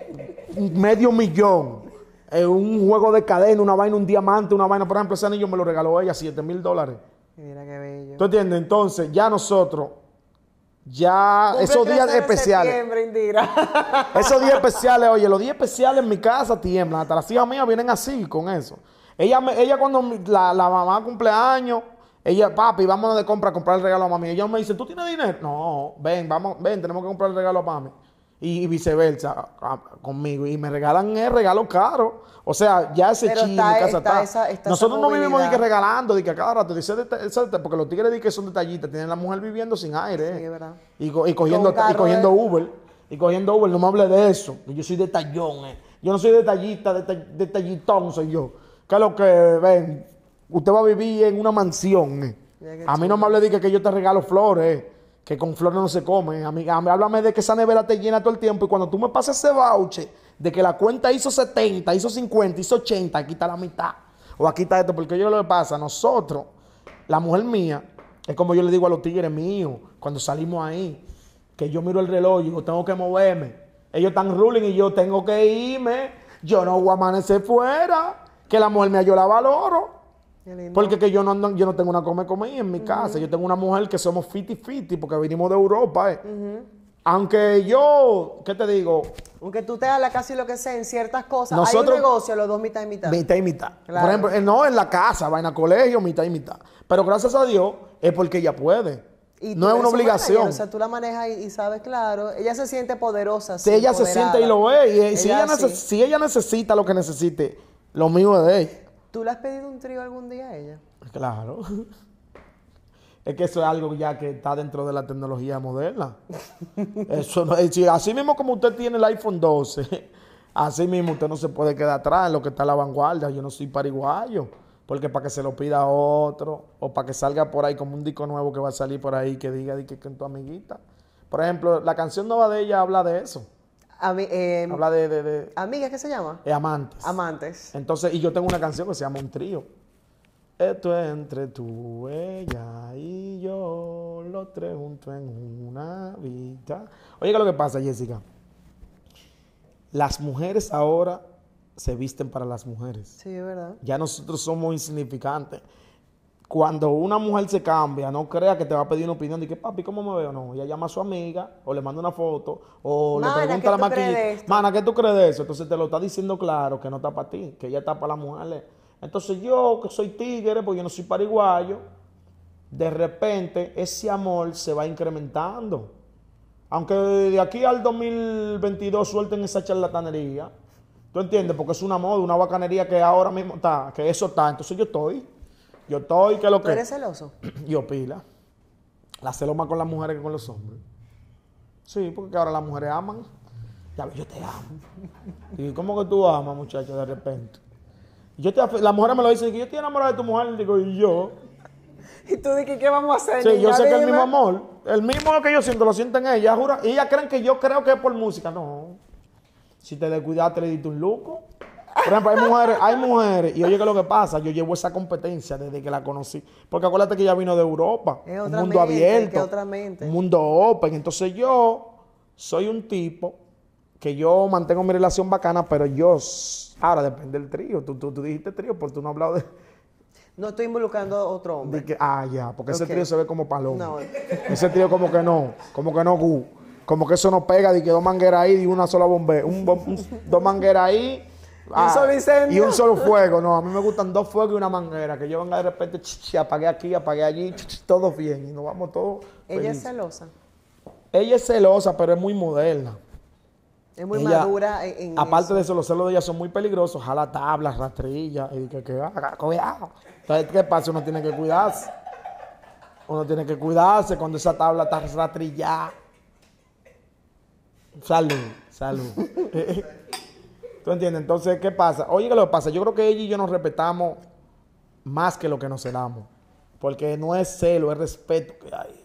Speaker 1: Medio millón. Eh, un juego de cadena, una vaina, un diamante, una vaina. Por ejemplo, ese anillo me lo regaló ella, 7 mil dólares. Mira qué bello. ¿Tú entiendes? Entonces, ya nosotros ya, esos días especiales. Esos días especiales, oye, los días especiales en mi casa tiemblan. Hasta las hijas mías vienen así con eso. Ella, ella cuando la, la mamá cumpleaños, ella, papi, vámonos de compra a comprar el regalo a mami. Ella me dice, ¿tú tienes dinero? No, ven, vamos, ven, tenemos que comprar el regalo a mami y viceversa conmigo. Y me regalan el eh, regalo caro. O sea, ya ese Pero chisme, casa, está, Nosotros no vivimos que regalando, de que cada rato, porque los tigres de que son detallistas, tienen la mujer viviendo sin aire. Eh. Y, cogiendo, y cogiendo Uber. Y cogiendo Uber, no me hable de eso. Yo soy detallón, eh. Yo no soy detallista, detallitón soy yo. Que lo que ven, usted va a vivir en una mansión. Eh. A mí no me hable de que, que yo te regalo flores que con flores no se come. Amiga, háblame de que esa nevera te llena todo el tiempo y cuando tú me pases ese voucher de que la cuenta hizo 70, hizo 50, hizo 80, quita la mitad. O aquí está esto, porque yo lo que pasa, nosotros, la mujer mía, es como yo le digo a los tigres míos, cuando salimos ahí, que yo miro el reloj y digo, tengo que moverme. Ellos están ruling y yo tengo que irme. Yo no voy a amanecer fuera, que la mujer mía yo la valoro. Porque que yo no yo no tengo una come come en mi casa. Yo tengo una mujer que somos fiti fiti porque vinimos de Europa. Eh. Aunque yo, ¿qué te digo? Aunque tú
Speaker 2: te hagas casi lo que sea en ciertas cosas, hay un negocio, los dos mitad y mitad. Mitad
Speaker 1: y mitad. Por ejemplo, eh, no en la casa, vaina colegio, mitad y mitad. Pero gracias a Dios es porque ella puede. no es una obligación. o sea,
Speaker 2: tú la manejas y, sabes, claro, ella se siente poderosa. Si ella se siente y lo es. Y, eh, si, ella si
Speaker 1: ella necesita lo que necesite, lo mío es de ella.
Speaker 2: ¿Tú le has pedido un trío algún día a ella?
Speaker 1: Claro. Es que eso es algo ya que está dentro de la tecnología moderna. Eso no, es, así mismo como usted tiene el iPhone 12, así mismo usted no se puede quedar atrás en lo que está a la vanguardia. Yo no soy pariguayo, porque para que se lo pida a otro, o para que salga por ahí como un disco nuevo que va a salir por ahí que diga que con tu amiguita. Por ejemplo, la canción nueva de ella habla de eso. Eh, Habla de, ¿Amigas qué se llama? Eh, amantes. Amantes. Entonces, y yo tengo una canción que se llama Un Trío. Esto es entre tú, ella y yo, los tres juntos en una vida. Oye, ¿qué es lo que pasa, Jessica? Las mujeres ahora se visten para las mujeres. Sí, es verdad. Ya nosotros somos insignificantes cuando una mujer se cambia, no crea que te va a pedir una opinión de que, papi, ¿cómo me veo? No, ella llama a su amiga o le manda una foto o le pregunta a la maquillista. Mana, ¿qué tú crees de eso? Entonces te lo está diciendo claro que no está para ti, que ella está para las mujeres. Entonces yo, que soy tigre, porque yo no soy pariguayo, de repente ese amor se va incrementando. Aunque de aquí al 2022 suelten esa charlatanería, ¿tú entiendes? Porque es una moda, una bacanería que ahora mismo está, que eso está. Entonces yo estoy yo estoy que lo que. ¿Eres celoso? Yo pila. La celo más con las mujeres que con los hombres. Sí, porque ahora las mujeres aman. Ya yo te amo. ¿Y cómo que tú amas, muchacho, de repente? Yo la mujer me lo dice, que yo estoy enamorada de tu mujer. Y digo, ¿y yo?
Speaker 2: ¿Y tú dices qué vamos a hacer? Sí, yo sé que el mismo
Speaker 1: amor, el mismo que yo siento, lo sienten ellas, jura. Y ellas creen que yo creo que es por música. No. Si te descuidaste, le diste un loco. Por hay mujeres, hay mujeres, y oye que lo que pasa, yo llevo esa competencia desde que la conocí. Porque acuérdate que ella vino de Europa. Es un mundo abierto. Un mundo open. Entonces yo soy un tipo que yo mantengo mi relación bacana, pero yo. Ahora depende del trío. Tú, tú, dijiste trío, porque tú no has hablado de. No estoy involucrando a otro hombre. ah, ya, porque ese trío se ve como paloma. Ese trío como que no, como que no, como que eso no pega, de que dos mangueras ahí, de una sola bombea, dos mangueras ahí Ah, y un solo fuego. No, a mí me gustan dos fuegos y una manguera. Que yo venga de repente, ch, apagué aquí, apagué allí, todo bien. Y nos vamos todos. Ella es celosa. Ella es celosa, pero es muy moderna.
Speaker 2: Es muy madura. aparte de eso,
Speaker 1: los celos de ella son muy peligrosos. Jala tablas, rastrilla. Y que, que va ah, ah, cuidado. ¿qué pasa? Uno tiene que cuidarse. Uno tiene que cuidarse cuando esa tabla está rastrillada. Salud, salud. ¿Tú entiendes? Entonces, ¿qué pasa? Oye, ¿qué lo que pasa? Yo creo que ella y yo nos respetamos más que lo que nos celamos. Porque no es celo, es respeto que hay.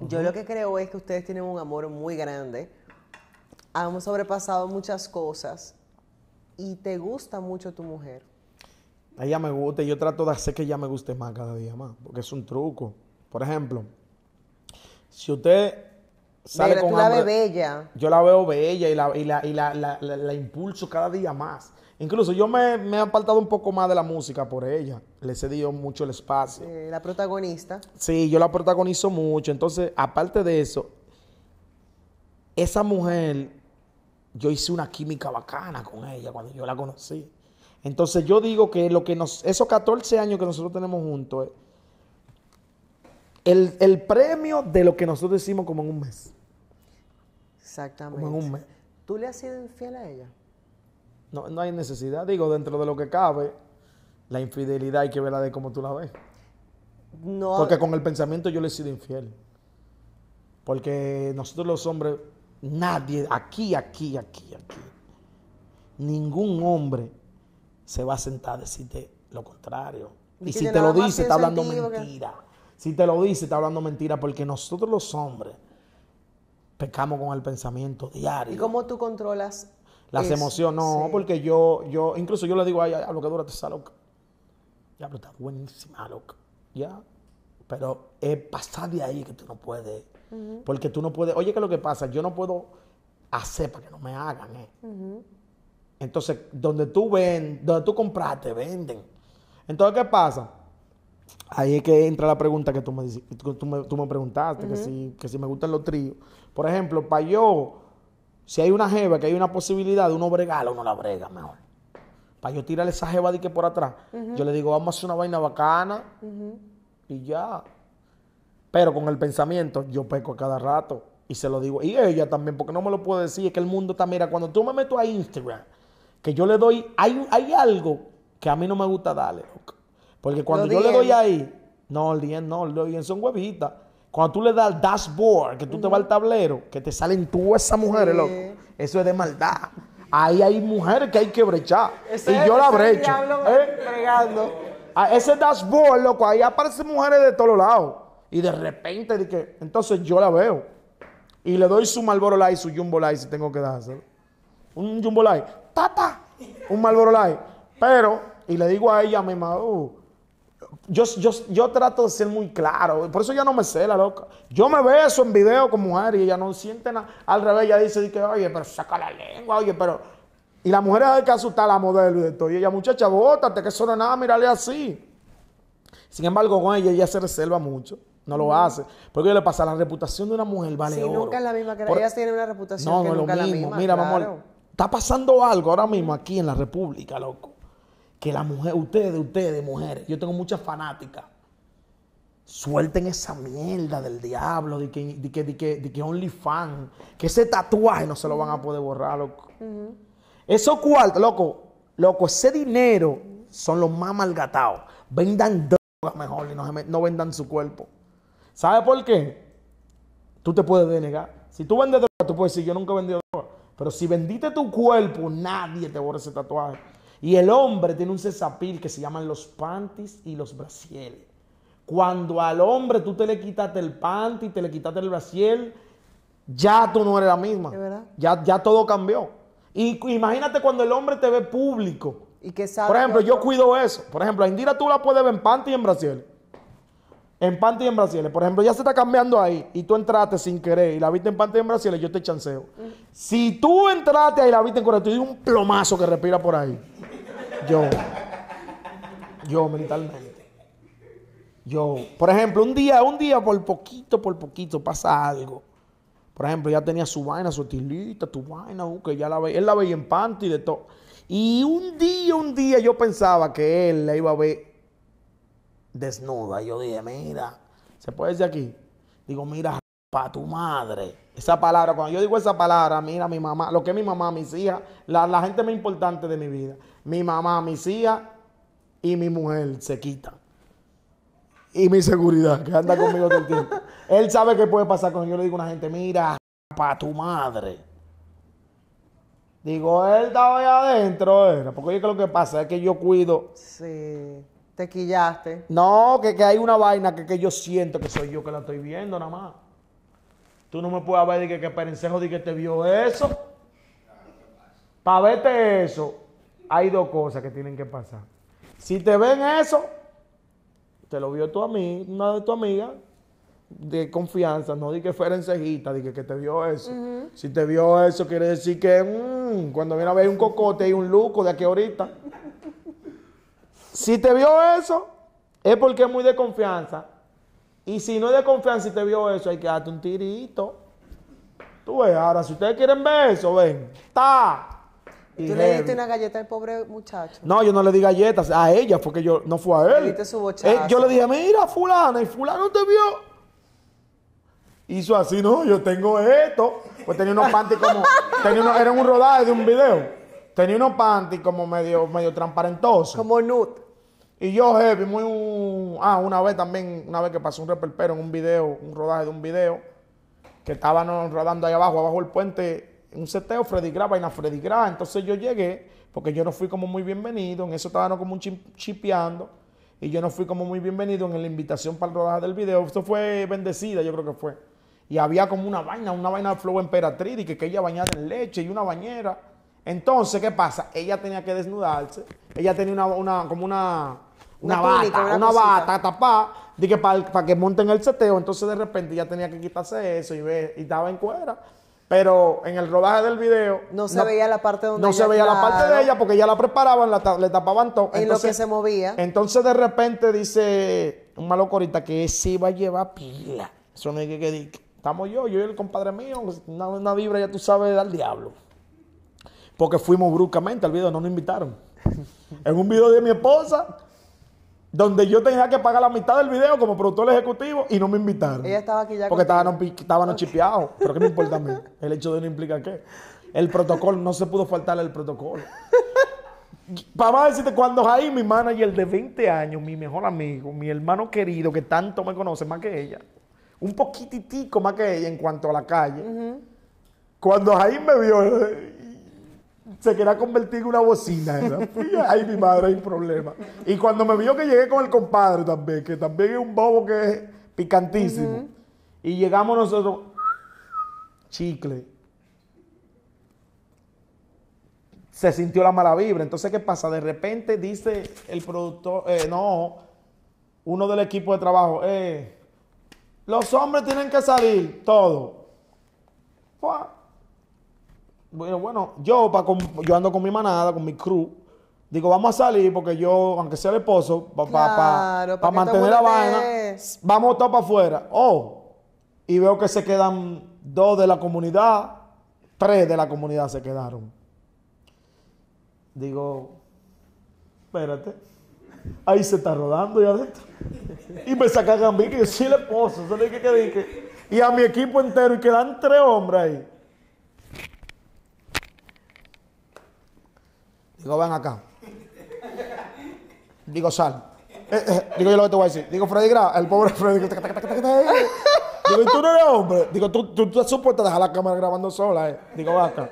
Speaker 1: Yo lo
Speaker 2: que creo es que ustedes tienen un amor muy
Speaker 1: grande. Han sobrepasado
Speaker 2: muchas cosas. Y te gusta mucho tu mujer.
Speaker 1: A ella me gusta y yo trato de hacer que ella me guste más cada día más. Porque es un truco. Por ejemplo, si usted sale tú la ves
Speaker 2: bella.
Speaker 1: Yo la veo bella y la, impulso cada día más. Incluso yo me, me, he apartado un poco más de la música por ella. Le he cedido mucho el espacio. la protagonista. Sí, yo la protagonizo mucho. Entonces, aparte de eso, esa mujer, yo hice una química bacana con ella cuando yo la conocí. Entonces yo digo que lo que nos, esos 14 años que nosotros tenemos juntos, eh, el, premio de lo que nosotros decimos como en un mes. Exactamente. en un mes. ¿Tú le has sido infiel a ella? No, no hay necesidad. Digo, dentro de lo que cabe, la infidelidad hay que verla de como tú la ves.
Speaker 2: No. Porque con el
Speaker 1: pensamiento yo le he sido infiel. Porque nosotros los hombres, nadie, aquí, aquí, aquí, aquí, ningún hombre se va a sentar a decirte lo contrario. Y, si te lo dice, está hablando mentira. Si te lo dice, está hablando mentira, porque nosotros los hombres pecamos con el pensamiento diario. ¿Y cómo tú controlas? Las emociones, no, porque yo, yo, incluso yo le digo, ay, a lo que dura te este loca. Ya, pero está buenísima, loca. Ya. Pero es pasar de ahí que tú no puedes. Porque tú no puedes. Oye, es lo que pasa, yo no puedo hacer para que no me hagan, eh. Entonces, donde tú ven, donde tú compraste, venden. Entonces, ¿qué pasa? ahí es que entra la pregunta que tú me, tú me, tú me preguntaste, que, si, me gustan los tríos. Por ejemplo, para yo, si hay una jeva que hay una posibilidad de uno bregarla, uno la brega mejor. Para yo tirarle esa jeva de que por atrás, yo le digo, vamos a hacer una vaina bacana y ya. Pero con el pensamiento, yo peco a cada rato y se lo digo. Y ella también, porque no me lo puede decir, es que el mundo está, mira, cuando tú me meto a Instagram, que yo le doy, hay, hay algo que a mí no me gusta darle, porque cuando yo le doy ahí, no, el no, le en son huevitas. Cuando tú le das el dashboard, que tú te vas al tablero, que te salen tú esas mujeres, loco, eso es de maldad. Ahí hay mujeres que hay que brechar. y yo la brecho. ¿Eh? Ah, ese dashboard, loco, ahí aparecen mujeres de todos lados. Y de repente, de entonces yo la veo. Y le doy su Marlboro Light, su Jumbo Light, si tengo que dárselo. Un Jumbo Light. ¡Tata! Un Marlboro Light. Pero, y le digo a ella misma, uh, yo, yo, yo, trato de ser muy claro. Por eso ya no me sé, la loca. Yo me eso en video con mujer y ella no siente nada. Al revés, ella dice, que, oye, pero saca la lengua, oye, pero... Y la mujer hay que asustar a la modelo y de todo. Y ella, muchacha, bótate, que eso no nada, mírale así. Sin embargo, con ella, ella se reserva mucho. No lo hace. Porque le pasa la reputación de una mujer, vale. Sí, nunca es la misma que ella tiene una
Speaker 2: reputación. que nunca lo La misma, Mira, mamá,
Speaker 1: está pasando algo ahora mismo aquí en la República, loco que la mujer, ustedes, ustedes, mujeres, yo tengo muchas fanáticas. Suelten esa mierda del diablo, de que, de que, de que, OnlyFans, que ese tatuaje no se lo van a poder borrar, loco. Eso cuarto, loco, loco, ese dinero son los más malgatados. Vendan drogas mejor y no, vendan su cuerpo. ¿Sabe por qué? Tú te puedes denegar. Si tú vendes droga, tú puedes decir, yo nunca he vendido droga. Pero si vendiste tu cuerpo, nadie te borra ese tatuaje. Y el hombre tiene un cesapil que se llaman los pantis y los brasieles. Cuando al hombre tú te le quitaste el panty, te le quitaste el brasiel, ya tú no eres la misma. Ya, ya todo cambió. Y imagínate cuando el hombre te ve público. Y
Speaker 2: que sabe Por ejemplo, yo
Speaker 1: cuido eso. Por ejemplo, a Indira tú la puedes ver en panty y en brasiel. En panty y en brasil Por ejemplo, ya se está cambiando ahí y tú entraste sin querer y la viste en panty y en brasiles, yo te chanceo. Si tú entraste ahí y la viste en tú y un plomazo que respira por ahí. Yo. Yo mentalmente. Yo. Por ejemplo, un día, un día por poquito, por poquito pasa algo. Por ejemplo, ya tenía su vaina, su tilita tu vaina, uh, que ya la veía. Él la veía en panty y de todo. Y un día, un día yo pensaba que él la iba a ver desnuda. yo dije, mira, ¿se puede decir aquí? Digo, mira, para tu madre. Esa palabra, cuando yo digo esa palabra, mira mi mamá, lo que es mi mamá, mis hijas, la gente más importante de mi vida mi mamá, mi tía y mi mujer se quita. Y mi seguridad, que anda conmigo todo el tiempo. Él sabe qué puede pasar cuando yo le digo a una gente, mira, para tu madre. Digo, él estaba ahí adentro, Porque yo que lo que pasa es que yo cuido. si Te quillaste. No, que, hay una vaina que, que, yo siento que soy yo que la estoy viendo nada más. Tú no me puedes ver de que, que Perencejo de que te vio eso. Para verte eso hay dos cosas que tienen que pasar. Si te ven eso, te lo vio tu amiga, una de tu amiga de confianza, no di que fuera en cejita, di que, que te vio eso. Si te vio eso, quiere decir que mm, cuando viene a ver un cocote y un luco de aquí ahorita. si te vio eso, es porque es muy de confianza. Y si no es de confianza y te vio eso, hay que darte un tirito. Tú ves, ahora si ustedes quieren ver eso, ven. ¡Ta! Y ¿Tú le diste
Speaker 2: una galleta al pobre muchacho?
Speaker 1: No, yo no le di galletas a ella, porque yo no fue a él. Le diste su eh, bochazo. yo le dije, mira, fulana, y fulano te vio. Hizo así, no, yo tengo esto. Pues tenía unos panties como. era un rodaje de un video. Tenía unos panties como medio, medio transparentosos. Como nude. Y yo, heavy, eh, muy. Un, ah, una vez también, una vez que pasó un reperpero en un video, un rodaje de un video, que estaban rodando ahí abajo, abajo el puente un seteo, Freddy Gras, vaina Freddy Gras. Entonces yo llegué, porque yo no fui como muy bienvenido, en eso estaban como un chipeando, y yo no fui como muy bienvenido en la invitación para el rodaje del video. Esto fue bendecida, yo creo que fue. Y había como una vaina, una vaina de flow emperatriz, y que, ella bañada en leche y una bañera. Entonces, ¿qué pasa? Ella tenía que desnudarse, ella tenía una, como una, una, bata, una, bata tapada, para que monten el seteo. Entonces, de repente, ella tenía que quitarse eso y, y estaba en cuera. Pero en el rodaje del video. No se veía la parte donde. No se veía la parte de ella porque ya la preparaban, la, le tapaban todo. Y lo que se movía. Entonces de repente dice un malocorita que sí iba a llevar pila. Eso no es que, que, Estamos yo, yo y el compadre mío, una, vibra ya tú sabes al diablo. Porque fuimos bruscamente al video, no nos invitaron. en un video de mi esposa, donde yo tenía que pagar la mitad del video como productor ejecutivo y no me invitaron. Ella
Speaker 2: estaba aquí ya. Porque
Speaker 1: estaban, no chipeado. Pero ¿qué me importa a mí? El hecho de no implica qué. El protocolo, no se pudo faltar el protocolo. Para más decirte, cuando Jaime, mi manager de 20 años, mi mejor amigo, mi hermano querido, que tanto me conoce más que ella, un poquititico más que ella en cuanto a la calle, cuando Jaime me vio se quería convertir en una bocina. Ay, mi madre hay un problema. Y cuando me vio que llegué con el compadre también, que también es un bobo que es picantísimo. Y llegamos nosotros, chicle. Se sintió la mala vibra. Entonces, ¿qué pasa? De repente dice el productor, eh, no, uno del equipo de trabajo, eh, los hombres tienen que salir, todo. Bueno, bueno, yo, yo ando con mi manada, con mi crew. Digo, vamos a salir porque yo, aunque sea el esposo, para mantener la vaina, vamos todos para afuera. Oh, y veo que se quedan dos de la comunidad, tres de la comunidad se quedaron. Digo, espérate, ahí se está rodando ya dentro. Y me sacan a mí que yo soy el esposo, qué Y a mi equipo entero, y quedan tres hombres ahí. Digo, ven acá. Digo, sal. Eh, eh, digo, yo lo que te voy a decir. Digo, Freddy Gra, el pobre Freddy. Digo, tú no eres hombre. Digo, tú, tú, tú a dejar la cámara grabando sola. Eh. Digo, basta.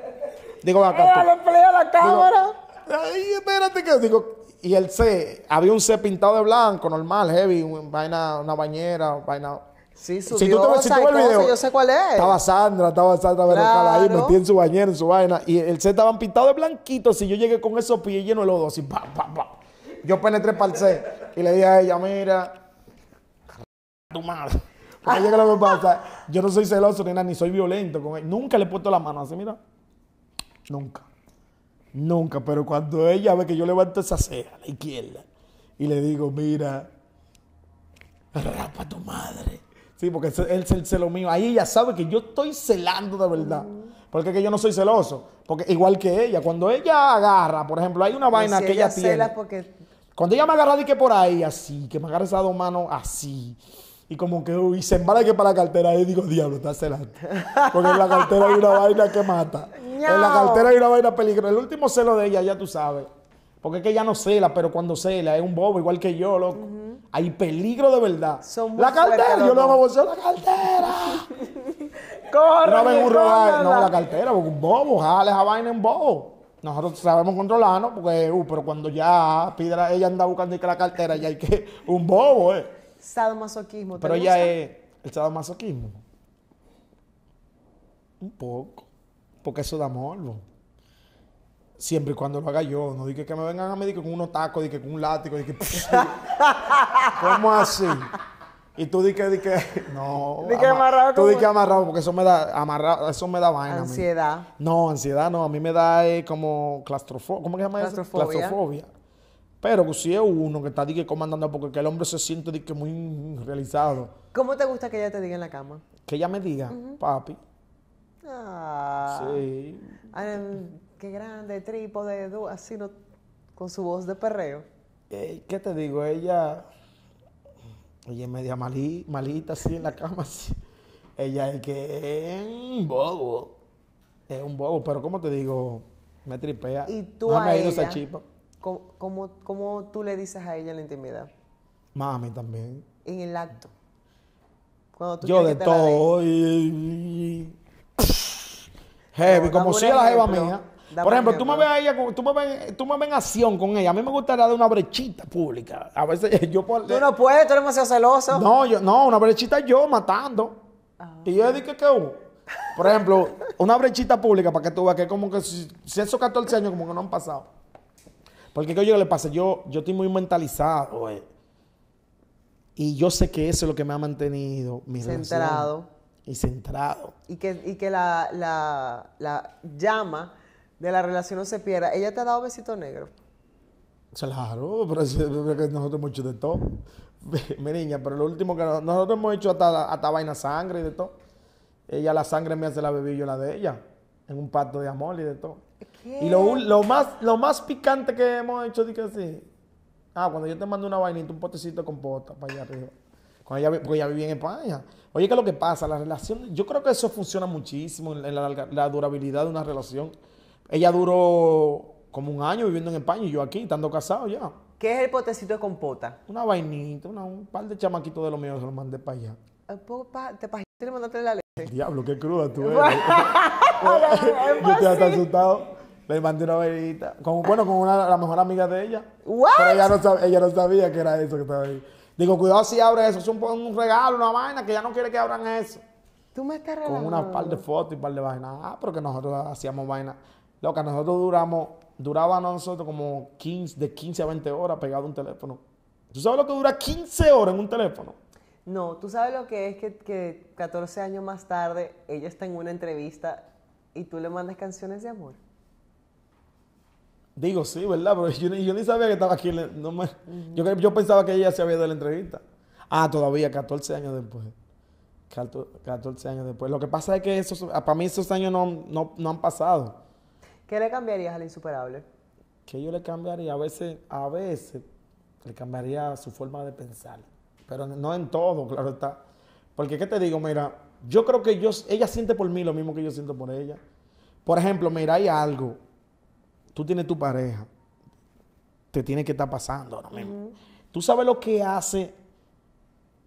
Speaker 1: Digo, basta. acá. Eh, tú. emplea la cámara. Ay, espérate que. Digo, y el C, había un C pintado de blanco, normal, heavy, vaina, una bañera, vaina Sí, si tú te si tú el video, yo sé cuál es. Estaba Sandra, estaba Sandra ahí, metí en su bañera, en su vaina. Y el set estaban pintado de blanquito. Si yo llegué con esos pies llenos de lodo, así, pa, pa, pa. Yo penetré para el set y le dije a ella, mira, tu madre. Porque ella que lo me pasa, yo no soy celoso ni nada, ni soy violento con él Nunca le he puesto la mano así, mira. Nunca. Nunca. Pero cuando ella ve que yo levanto esa ceja a la izquierda y le digo, mira, rapa tu madre. Sí, porque él es el celo mío. Ahí ella sabe que yo estoy celando de verdad. Porque es que yo no soy celoso. Porque igual que ella, cuando ella agarra, por ejemplo, hay una pues vaina que ella, tiene. Porque... Cuando ella me agarra, y que por ahí, así, que me agarra esas dos manos así. Y como que, uy, se embala que para la cartera. Y digo, diablo, está celando. Porque en la cartera hay una vaina que mata. En la cartera hay una vaina peligrosa. El último celo de ella, ya tú sabes. Porque es que ella no cela, pero cuando cela es un bobo, igual que yo, loco. Hay peligro de verdad. la cartera, yo no me bolseo la cartera. Corre. No un robar, no, la cartera, porque un bobo, jale esa vaina en bobo. Nosotros sabemos controlarnos, porque, uh, pero cuando ya Pidra, ella anda buscando ir que la cartera, ya hay que. Un bobo, eh.
Speaker 2: Sadomasoquismo. masoquismo. pero ya ella
Speaker 1: es. El masoquismo. Un poco. Porque eso da morbo siempre y cuando lo haga yo. No dije que me vengan a mí con unos tacos, dije con un látigo, dije. ¿Cómo así? Y tú dije, que, no. Dije que amarrado. Tú dije, amarrado, porque eso me da, amarrado, eso me da vaina. Ansiedad. No, ansiedad no, a mí me da eh, como claustrofobia, ¿cómo que se llama eso? Claustrofobia. Pero si es uno que está di que comandando, porque el hombre se siente dije, muy realizado.
Speaker 2: ¿Cómo te gusta que ella te diga en la cama?
Speaker 1: Que ella me diga, papi.
Speaker 2: Ah. Sí qué grande, tripo trípode, así, no, con su voz de perreo.
Speaker 1: Eh, ¿Qué te digo? Ella, ella es media malita, así en la cama, así. Ella es que es un bobo, es un bobo, pero como te digo, me tripea. ¿Y tú a ella,
Speaker 2: ¿cómo, tú le dices a ella en la intimidad?
Speaker 1: Mami también.
Speaker 2: En el acto. Yo de todo.
Speaker 1: Heavy, como si la jeva mía. Por ejemplo, tú me, ves a tú, me ves, en acción con ella. A mí me gustaría dar una brechita pública. A veces yo Tú no puedes, tú eres demasiado celoso. No, no, una brechita yo matando. Ah, y yo dije que hubo? Por ejemplo, una brechita pública para que tú veas que como que si, esos 14 años como que no han pasado. Porque que yo le pasa, yo, yo estoy muy mentalizado, eh. Y yo sé que eso es lo que me ha mantenido mi Centrado. Y centrado.
Speaker 2: Y que, y que la, la, la llama de la relación no se pierda. ¿Ella te ha dado besito negro?
Speaker 1: Claro, pero nosotros hemos hecho de todo. Mi pero lo último que nosotros hemos hecho hasta, hasta, vaina sangre y de todo. Ella la sangre me hace la bebí yo la de ella, en un pacto de amor y de todo. Y lo, más, lo más picante que hemos hecho, di que Ah, cuando yo te mando una vainita, un potecito con pota para allá arriba. porque ella vivía en España. Oye, ¿qué es lo que pasa? La relación, yo creo que eso funciona muchísimo en la durabilidad de una relación ella duró como un año viviendo en España y yo aquí, estando casado ya. ¿Qué es el potecito de compota? Una vainita, una, un par de chamaquitos de los míos se los mandé para allá.
Speaker 2: Eh, pues, ¿Te pasaste y mandaste la
Speaker 1: leche? Diablo, qué cruda tú eres. yo te has asustado. Le mandé una vainita. Con, bueno, con una, la mejor amiga de ella. Pero ella no, sabía, ella no sabía que era eso que estaba ahí. Digo, cuidado si abre eso, es un, regalo, una vaina, que ya no quiere que abran eso. Tú me estás regalando. Con una par de fotos y par de vainas. Ah, porque nosotros hacíamos vainas lo que nosotros duramos, duraba nosotros como 15, de 15 a 20 horas pegado a un teléfono. ¿Tú sabes lo que dura 15 horas en un teléfono?
Speaker 2: No, tú sabes lo que es que, 14 años más tarde ella está en una entrevista y tú le mandas canciones de amor.
Speaker 1: Digo, sí, ¿verdad? Pero yo, ni sabía que estaba aquí. yo, yo, pensaba que ella se había ido de la entrevista. Ah, todavía, 14 años después. 14, años después. Lo que pasa es que esos, para mí esos años no, no han pasado. ¿Qué le cambiarías la insuperable? Que yo le cambiaría, a veces, a veces le cambiaría su forma de pensar, pero no en todo, claro está. Porque, ¿qué te digo? Mira, yo creo que ella siente por mí lo mismo que yo siento por ella. Por ejemplo, mira, hay algo. Tú tienes tu pareja. Te tiene que estar pasando ahora mismo. Tú sabes lo que hace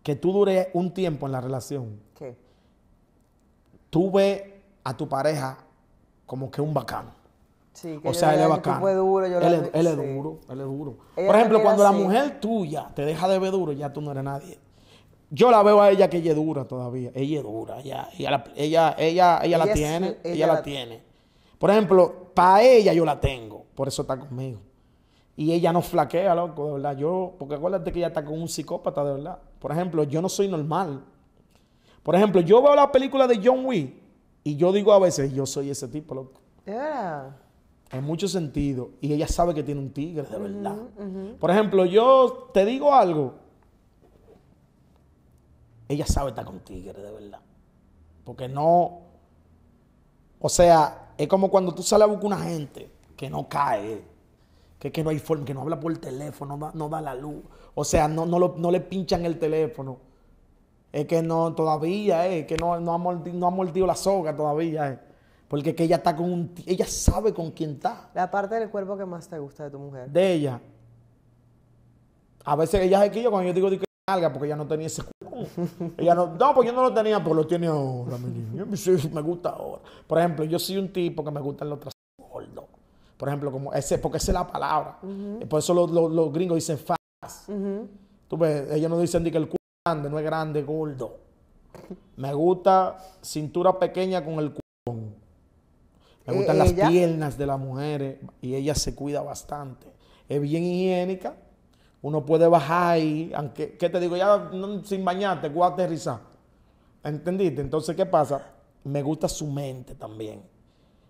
Speaker 1: que tú dure un tiempo en la relación. ¿Qué? Tú ves a tu pareja como que un bacano o sea, él es Duro, él, es, duro, él es duro. Por ejemplo, cuando la mujer tuya te deja de ver duro, ya tú no eres nadie. Yo la veo a ella que ella es dura todavía. Ella es dura, ya, ella, ella, ella, la tiene, ella, la, tiene. Por ejemplo, para ella yo la tengo, por eso está conmigo. Y ella no flaquea, loco, de verdad. Yo, porque acuérdate que ella está con un psicópata, de verdad. Por ejemplo, yo no soy normal. Por ejemplo, yo veo la película de John Wick y yo digo a veces, yo soy ese tipo, loco.
Speaker 2: verdad
Speaker 1: en muchos sentidos y ella sabe que tiene un tigre, de verdad. Por ejemplo, yo te digo algo, ella sabe estar con tigre, de verdad. Porque no, o sea, es como cuando tú sales a buscar una gente que no cae, que, no hay forma, que no habla por teléfono, no, da, la luz, o sea, no, no, le pinchan el teléfono. Es que no, todavía, es eh, que no, ha mordido, la soga todavía. Eh. Porque que ella está con un, ella sabe con quién está.
Speaker 2: La parte del cuerpo que más te gusta de tu mujer.
Speaker 1: De ella. A veces ella que yo cuando yo digo, que salga porque ella no tenía ese cuerpo. ella no, no, pues yo no lo tenía, pero lo tiene ahora, mi niño. Me gusta ahora. Por ejemplo, yo soy un tipo que me gustan los otro gordos. Por ejemplo, como ese, porque esa es la palabra. Por eso los, gringos dicen fas. Tú ves, ellos no dicen ni que el cuerpo es grande, no es grande, gordo. Me gusta cintura pequeña con el cuerpo me gustan e-, las piernas de las mujeres y ella se cuida bastante. Es bien higiénica. Uno puede bajar y, aunque, ¿qué te digo? Ya sin bañarte, voy a aterrizar. ¿Entendiste? Entonces, ¿qué pasa? Me gusta su mente también.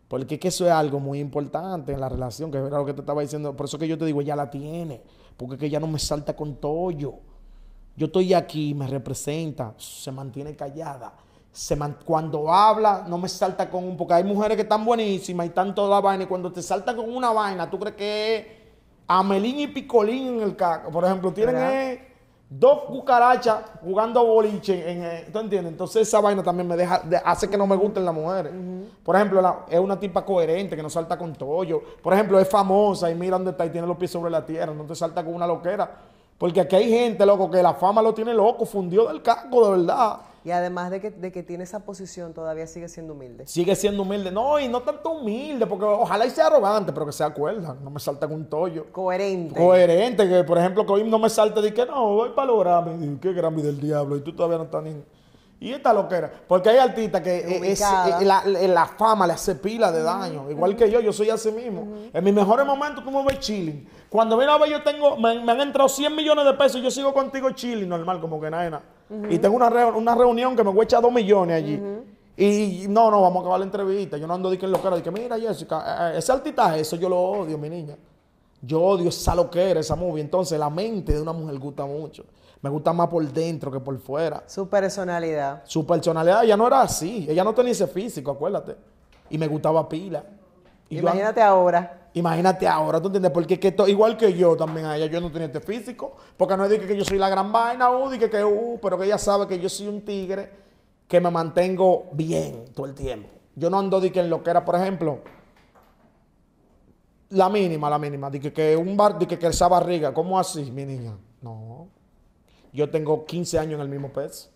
Speaker 1: Porque es que eso es algo muy importante en la relación, que es lo que te estaba diciendo. Por eso que yo te digo, ella la tiene. Porque es que ella no me salta con yo. Yo estoy aquí, me representa, se mantiene callada cuando habla, no me salta con un. Porque hay mujeres que están buenísimas y están toda la vaina. Y cuando te salta con una vaina, tú crees que es Amelín y Picolín en el caco. Por ejemplo, tienen eh, dos cucarachas jugando boliche. En, eh, ¿Tú entiendes? Entonces, esa vaina también me deja, hace que no me gusten las mujeres. Por ejemplo, es una tipa coherente que no salta con tollo. Por ejemplo, es famosa y mira dónde está y tiene los pies sobre la tierra. No te salta con una loquera. Porque aquí hay gente, loco, que la fama lo tiene loco, fundió del caco, de verdad. Y además de que, de que, tiene esa
Speaker 2: posición, todavía sigue siendo
Speaker 1: humilde. Sigue siendo humilde. No, y no tanto humilde, porque ojalá y sea arrogante, pero que sea cuerda. No me salta en un tollo.
Speaker 2: Coherente.
Speaker 1: Coherente, que por ejemplo, que hoy no me salte de que no, voy para y Qué Grammy del diablo. Y tú todavía no estás ni. Y esta loquera. Porque hay artistas que eh, es, eh, eh, la, fama le hace pila de daño. Igual que yo, yo soy así mismo. En mis mejores momentos tú me ves chilling. Cuando ver, yo tengo, me, han entrado 100 millones de pesos y yo sigo contigo chilling, normal, como que nada. Y tengo una, una reunión que me voy a echar 2 millones allí. Y no, no, vamos a acabar la entrevista. Yo no ando de que lo loquera, de que mira, Jessica, ese artista, eso yo lo odio, mi niña. Yo odio esa loquera, esa movie. Entonces, la mente de una mujer gusta mucho. Me gusta más por dentro que por fuera. Su personalidad. Su personalidad, ella no era así. Ella no tenía ese físico, acuérdate. Y me gustaba pila. imagínate ahora. Imagínate ahora, ¿tú entiendes? Porque que igual que yo también a ella, yo no tenía este físico. Porque no es que, yo soy la gran vaina, uh, que, uh, pero que ella sabe que yo soy un tigre que me mantengo bien todo el tiempo. Yo no ando de que en lo que era, por ejemplo, la mínima, la mínima, de que, un bar, que, que esa barriga, ¿cómo así, mi niña? No. Yo tengo 15 años en el mismo pez.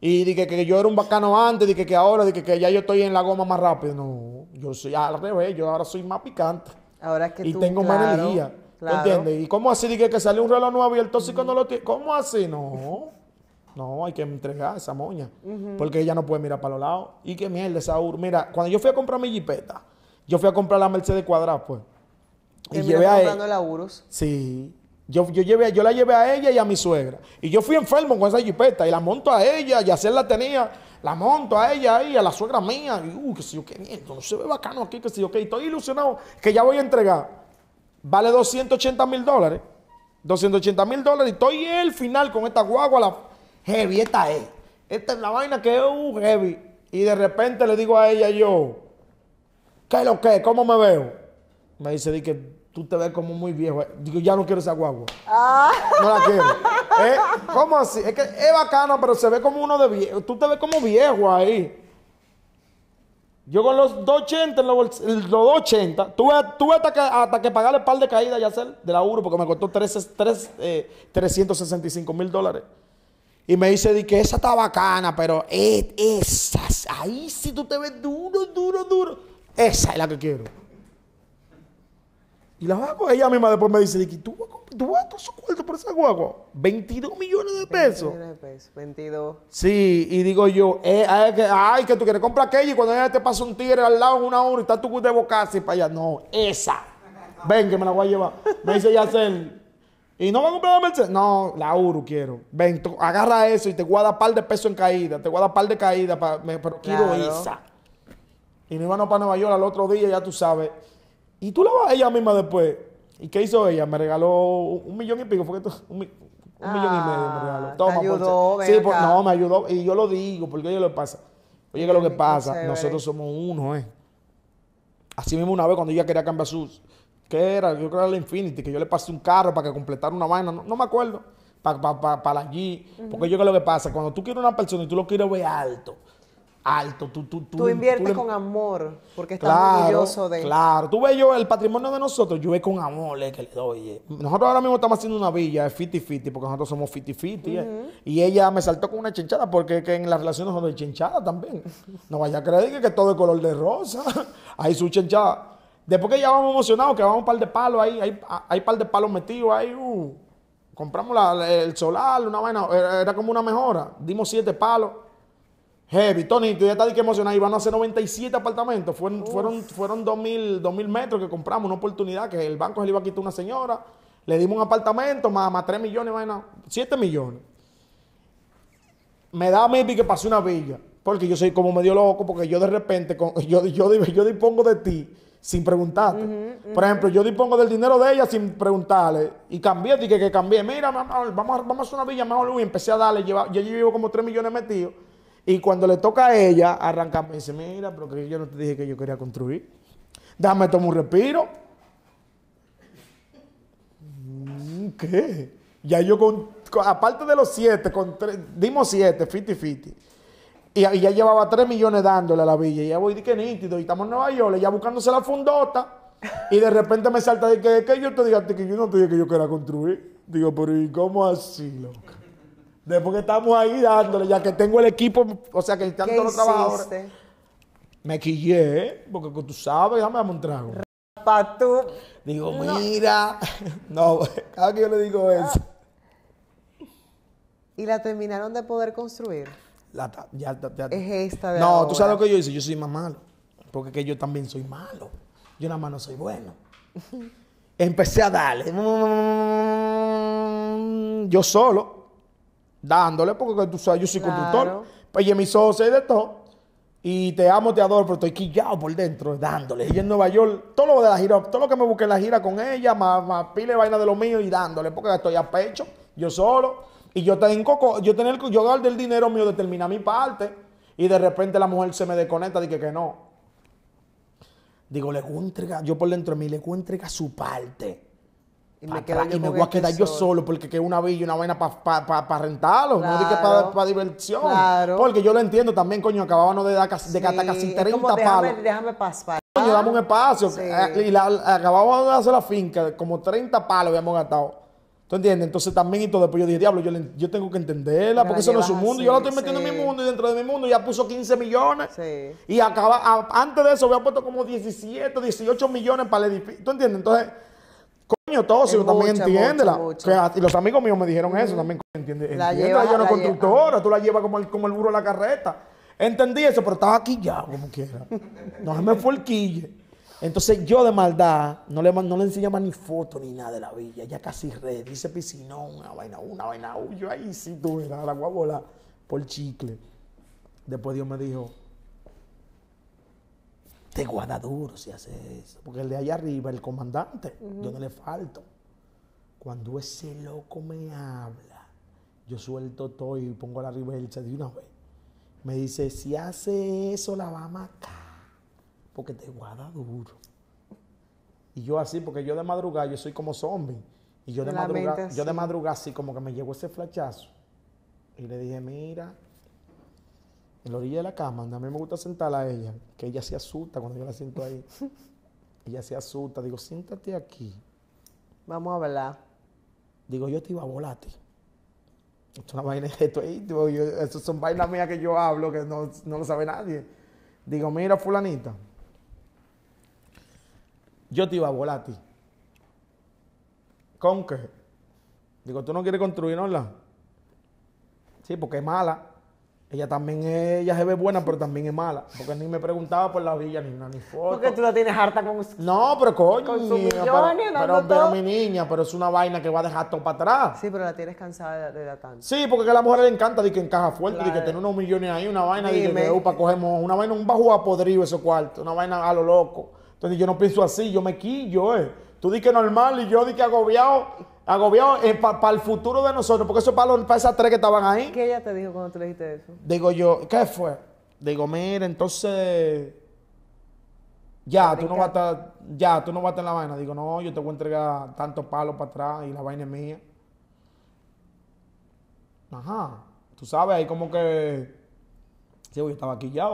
Speaker 1: Y dije que, yo era un bacano antes, dije que, ahora, dije que ya yo estoy en la goma más rápido. No, yo soy al revés, yo ahora soy más picante. Ahora que Y tengo más energía. ¿Entiendes? ¿Y cómo así? Dije que salió un reloj nuevo y el tóxico no lo tiene. ¿Cómo así? No. No, hay que entregar esa moña. Porque ella no puede mirar para los lados. Y qué mierda, Saúl. Mira, cuando yo fui a comprar mi jipeta, yo fui a comprar la Mercedes cuadrada, pues.
Speaker 2: Y llevé a comprando e-
Speaker 1: la Sí. Yo, yo, yo la llevé a ella y a mi suegra. Y yo fui enfermo con esa jipeta y la monto a ella, y así la tenía, la monto a ella y a la suegra mía. Y, uh, qué sé yo, qué no se ve bacano aquí, qué sé yo, qué. estoy ilusionado que ya voy a entregar. Vale 280 mil dólares. 280 mil dólares y estoy el final con esta guagua, la heavy, esta es. Esta es la vaina que es uh, heavy. Y de repente le digo a ella yo, ¿qué es lo que? ¿Cómo me veo? Me dice, di que tú te ves como muy viejo. Eh. Digo, ya no quiero esa guagua.
Speaker 2: Ah. No
Speaker 1: la quiero. Eh, ¿Cómo así? Es que es bacana, pero se ve como uno de viejo. Tú te ves como viejo ahí. Yo con los 280, los, los 280, tuve, hasta, que, hasta que pagarle par de caídas, Yacel, de la URO, porque me costó 3, 3, 365 mil dólares. Y me dice, di que esa está bacana, pero e, esa esas, ahí si tú te ves duro, duro, duro. Esa es la que quiero. Y la guagua, ella misma después me dice, ¿tú, tú vas a todos su cuarto por esa guagua? 22 millones de pesos.
Speaker 2: 22
Speaker 1: Sí, y digo yo, eh, ah, ay, que, tú quieres comprar aquella y cuando ella te pasa un tigre al lado en una hora y está tu de boca así para allá. No, esa. Ven, que me la voy a llevar. Me dice Yacel, ¿y no va a comprar la Mercedes? No, la Uru quiero. Ven, agarra eso y te guarda par de pesos en caída, te guarda par de caída, para, pero quiero esa. Y nos vamos para Nueva York al otro día, ya tú sabes. Y tú la vas a ella misma después. ¿Y qué hizo ella? Me regaló un, millón y pico, fue un, millón y medio me ah, regaló. te ayudó, sí, no, me ayudó. Y yo lo digo, porque ella le pasa. Oye, que lo que pasa, nosotros somos uno, ¿eh? Así mismo una vez cuando ella quería cambiar sus, ¿qué era? Yo creo que era la Infinity, que yo le pasé un carro para que completara una vaina, no, me acuerdo, para allí. Porque yo creo que lo que pasa, cuando tú quieres una persona y tú lo quieres ver alto, alto. Tú, tú, tú, tú inviertes con amor, porque estás orgulloso de Claro, tú ves yo, el patrimonio de nosotros, yo es con amor que le doy. Eh. Nosotros ahora mismo estamos haciendo una villa, es 50-50, porque nosotros somos fiti fiti. Eh. Y ella me saltó con una chinchada, porque en las relaciones son de chinchada también. No vaya a creer que, que todo es color de rosa. Hay su chinchada. Después que ya vamos emocionados, que vamos un par de palos ahí, hay, un par de palos metidos ahí, uh. Compramos el solar, una vaina, era como una mejora. Dimos siete palos Heavy, Tony, tú ya estás que emocionado. Iban a hacer 97 apartamentos. Fueron, fueron, 2000, metros que compramos, una oportunidad que el banco se le iba a quitar una señora. Le dimos un apartamento, más, 3 millones, bueno 7 millones. Me da a mí que pasé una villa, porque yo soy como medio loco, porque yo de repente, yo, yo, yo dispongo de ti sin preguntarte. Por ejemplo, yo dispongo del dinero de ella sin preguntarle. Y cambié, dije que, cambié. Mira, vamos, a, vamos a hacer una villa mejor. Y empecé a darle, yo llevo como 3 millones metidos y cuando le toca a ella, arranca y dice, mira, pero que yo no te dije que yo quería construir. dame tomo un respiro. Mm, ¿Qué? Ya yo con, aparte de los siete, dimos siete, fiti fiti. Y, y, ya llevaba tres millones dándole a la villa. Y ya voy de que nítido. Y estamos en Nueva York, ya buscándose la fundota. Y de repente me salta de que, que yo te diga que yo no te dije que yo quería construir. Digo, pero ¿y cómo así, loca? Después que estamos ahí dándole, ya que tengo el equipo, o sea, que están todos los trabajadores. Me quillé, porque tú sabes, déjame un trago. Para tú. Digo, mira. no, cada que yo le digo ah. eso.
Speaker 2: ¿Y la terminaron de poder construir? La, ya, es esta de No, tú sabes lo que
Speaker 1: yo hice, yo soy más malo. Porque que yo también soy malo. Yo nada más no soy bueno. Empecé a darle. Yo solo dándole, porque tú sabes, yo soy Pues y mi socio y de todo. Y te amo, te adoro, pero estoy quillado por dentro, dándole. Y en Nueva York, todo lo de la gira, todo lo que me busqué en la gira con ella, más, más pile vaina de lo mío y dándole, porque estoy a pecho, yo solo. Y yo tengo, yo tener, yo del dinero mío, determinar mi parte, y de repente la mujer se me desconecta, dije que no. Digo, le entrega yo por dentro de mí, le voy su parte. Y me, y me voy a este quedar yo solo porque que una villa, una vaina para rentarlo, no es para diversión. Claro. Porque yo lo entiendo también, coño, acabábamos de, gastar casi 30 palos.
Speaker 2: Déjame pasar. Coño, dame un espacio. Eh, y
Speaker 1: la, de hacer la finca, como 30 palos habíamos gastado. ¿Tú entiendes? Entonces también y todo. Después pues yo dije, diablo, yo, tengo que entenderla, porque eso no es su mundo. yo la estoy metiendo en mi mundo y dentro de mi mundo ya puso 15 millones. Y acaba, antes de eso había puesto como 17, 18 millones para el edificio. ¿Tú entiendes? Entonces Coño, tóxico, también entiéndela. y los amigos míos me dijeron eso, también, entiende, la lleva, no constructora, tú la llevas como el, como el burro la carreta. Entendí eso, pero estaba aquí ya, como quiera. No se me fue el quille. Entonces yo de maldad no le, no le enseñaba ni foto ni nada de la villa, ya casi red, dice piscinón, una vaina, una vaina, yo ahí sí tuve la guabola por chicle. Después Dios me dijo, te guarda duro si hace eso. Porque el de allá arriba, el comandante, yo no le falto. Cuando ese loco me habla, yo suelto todo y pongo la reversa de una vez. Me dice, si hace eso, la va a matar. Porque te guarda duro. Y yo así, porque yo de madrugada, yo soy como zombie. Y yo de, madrugada, yo de madrugada así como que me llegó ese flachazo. Y le dije, mira, en la orilla de la cama, a mí me gusta sentarla a ella, que ella se asusta cuando yo la siento ahí. ella se asusta, digo, siéntate aquí. Vamos a hablar. Digo, yo te iba a volar a ti. Esto es una vaina, esto son vainas mías que yo hablo, que no, no lo sabe nadie. Digo, mira, fulanita, yo te iba a volar a ti. ¿Con qué? Digo, ¿tú no quieres construir, no? Sí, porque es mala. Ella también ella se ve buena, pero también es mala. Porque ni me preguntaba por la villa, ni una ni foto. Porque tú la tienes harta con No, pero coño. Con pero, pero, mi niña, pero es una vaina que va a dejar todo para atrás. Sí, pero la tienes cansada de, la Sí, porque a la mujer le encanta de que encaja fuerte, claro. de que tiene unos millones ahí, una vaina de que upa, cogemos, una vaina, un bajo a podrido ese cuarto, una vaina a lo loco. Entonces yo no pienso así, yo me quillo, eh. Tú di que normal y yo di que agobiado. Agobiado eh, para el futuro de nosotros, porque eso es para, esas tres que estaban ahí. ¿Qué ella te dijo cuando tú le dijiste eso? Digo yo, ¿qué fue? Digo, mira, entonces. Ya, tú no vas a estar. Ya, tú no vas a estar en la vaina. Digo, no, yo te voy a entregar tantos palos para atrás y la vaina es mía. Ajá. Tú sabes, ahí como que. yo estaba aquí ya,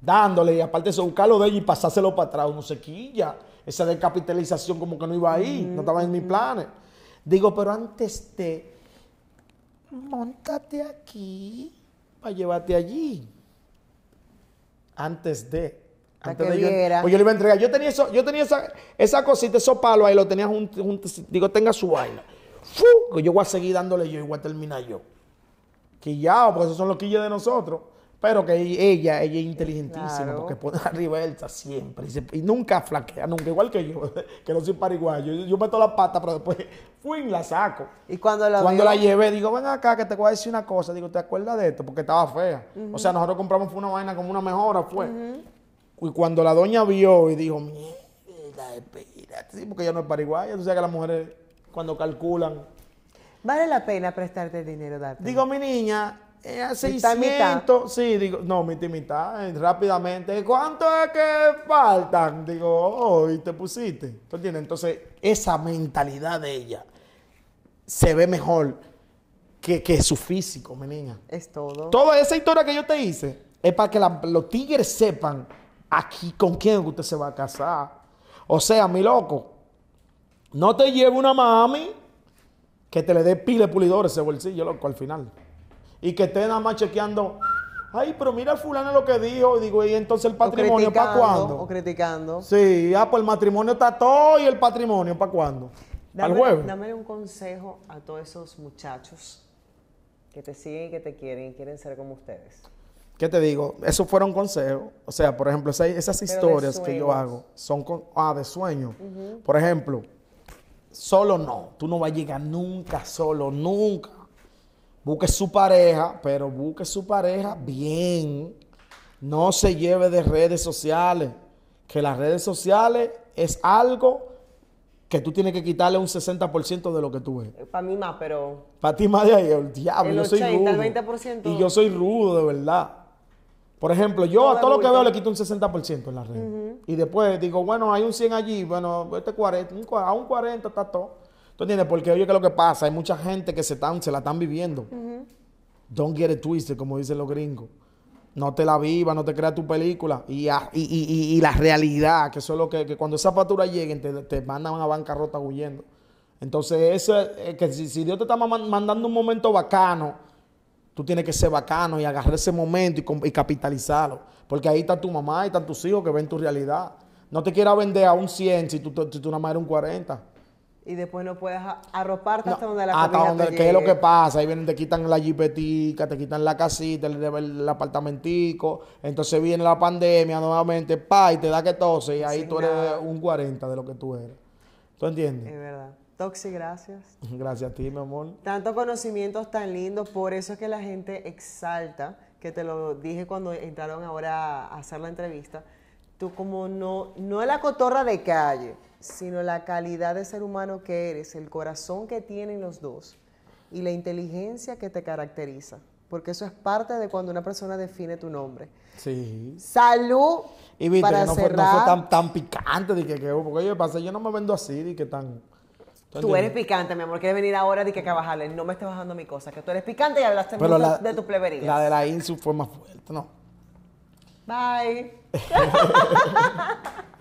Speaker 1: Dándole, y aparte eso, buscarlo de ella y pasárselo para atrás, uno se quilla. Esa descapitalización como que no iba ahí, no estaba en mis mm. planes. Digo, pero antes de, montate aquí para llevarte allí. Antes de. Antes de yo, pues yo le iba a entregar. Yo tenía, eso, yo tenía esa, cosita, esos palos ahí, lo tenía junto, digo, tenga su vaina. ¡Fu! Yo voy a seguir dándole yo y voy a terminar yo. Quillao, porque esos son los quillos de nosotros. Pero que ella, ella es inteligentísima porque pone la siempre y, nunca flaquea, nunca, igual que yo, que no soy pariguayo. Yo, meto la pata, pero después fui la saco. Y cuando la, cuando la llevé, digo, ven acá que te voy a decir una cosa. Digo, ¿te acuerdas de esto? Porque estaba fea. O sea, nosotros compramos una vaina como una mejora, fue. Y cuando la doña vio y dijo, mierda, espérate, sí, porque ella no es pariguaya. Tú sabes que las mujeres, cuando calculan. Vale la pena prestarte
Speaker 2: dinero, darte. Digo,
Speaker 1: mi niña, eh, sí, digo, no, mitad y eh, rápidamente. ¿Cuánto es que faltan? Digo, oh, y te pusiste. ¿Entiendes? Entonces, esa mentalidad de ella se ve mejor que, su físico, mi niña.
Speaker 2: Es todo. Toda esa
Speaker 1: historia que yo te hice es para que los tigres sepan aquí con quién usted se va a casar. O sea, mi loco, no te lleve una mami que te le dé pile pulidores ese bolsillo, loco, al final y que estén nada más chequeando. Ay, pero mira fulano lo que dijo. Y digo, y entonces el patrimonio, ¿para cuándo? O
Speaker 2: criticando.
Speaker 1: Sí, ah, pues el matrimonio está todo y el patrimonio, ¿para cuándo? Dame, huevo.
Speaker 2: dame un consejo a todos esos muchachos que te siguen y que te quieren y quieren ser como ustedes.
Speaker 1: ¿Qué te digo? Eso fueron consejos. O sea, por ejemplo, esas, historias que yo hago son con, ah, de sueño. Por ejemplo, solo no. Tú no vas a llegar nunca solo, nunca busque su pareja, pero busque su pareja bien. No se lleve de redes sociales, que las redes sociales es algo que tú tienes que quitarle un 60% de lo que tú ves.
Speaker 2: Para mí más, pero...
Speaker 1: Para ti más de ahí, el diablo, yo soy 20%. Y yo soy rudo, de verdad. Por ejemplo, yo a todo lo que veo le quito un 60% en la red. Y después digo, bueno, hay un 100 allí, bueno, este 40, a un 40 está todo. ¿Tú entiendes? Porque oye, que lo que pasa? Hay mucha gente que se, la están viviendo. Don't get it twisted, como dicen los gringos. No te la viva, no te creas tu película. Y, y, la realidad, que eso es lo que, cuando esa factura lleguen, te, te mandan a bancarrota huyendo. Entonces, eh, que si, Dios te está mandando un momento bacano, tú tienes que ser bacano y agarrar ese momento y, capitalizarlo. Porque ahí está tu mamá, y están tus hijos que ven tu realidad. No te quieras vender a un 100 si tú, si tú nada más eres un 40
Speaker 2: y después no puedes arroparte hasta donde la Hasta ¿qué es lo que
Speaker 1: pasa? Ahí vienen, te quitan la jipetica, te quitan la casita, el, el apartamentico. Entonces viene la pandemia nuevamente, pa, y te da que tose, y ahí tú eres un 40 de lo que tú eres. ¿Tú entiendes? Es
Speaker 2: verdad. Toxi, gracias.
Speaker 1: Gracias a ti, mi amor.
Speaker 2: Tantos conocimientos tan lindos, por eso es que la gente exalta, que te lo dije cuando entraron ahora a hacer la entrevista. Tú como no, no es la cotorra de calle, sino la calidad de ser humano que eres, el corazón que tienen los dos y la inteligencia que te caracteriza, porque eso es parte de cuando una persona define tu nombre.
Speaker 1: Sí. Salud. Y viste, no, Fue, tan, picante, de que, porque yo yo no me vendo así, de que tan... Tú eres
Speaker 2: picante, mi amor. Quieres venir ahora de que, que No me estés bajando mi cosa. Que tú eres picante y hablaste de tu plebería. La
Speaker 1: de la INSU fue más fuerte, ¿no?
Speaker 2: Bye.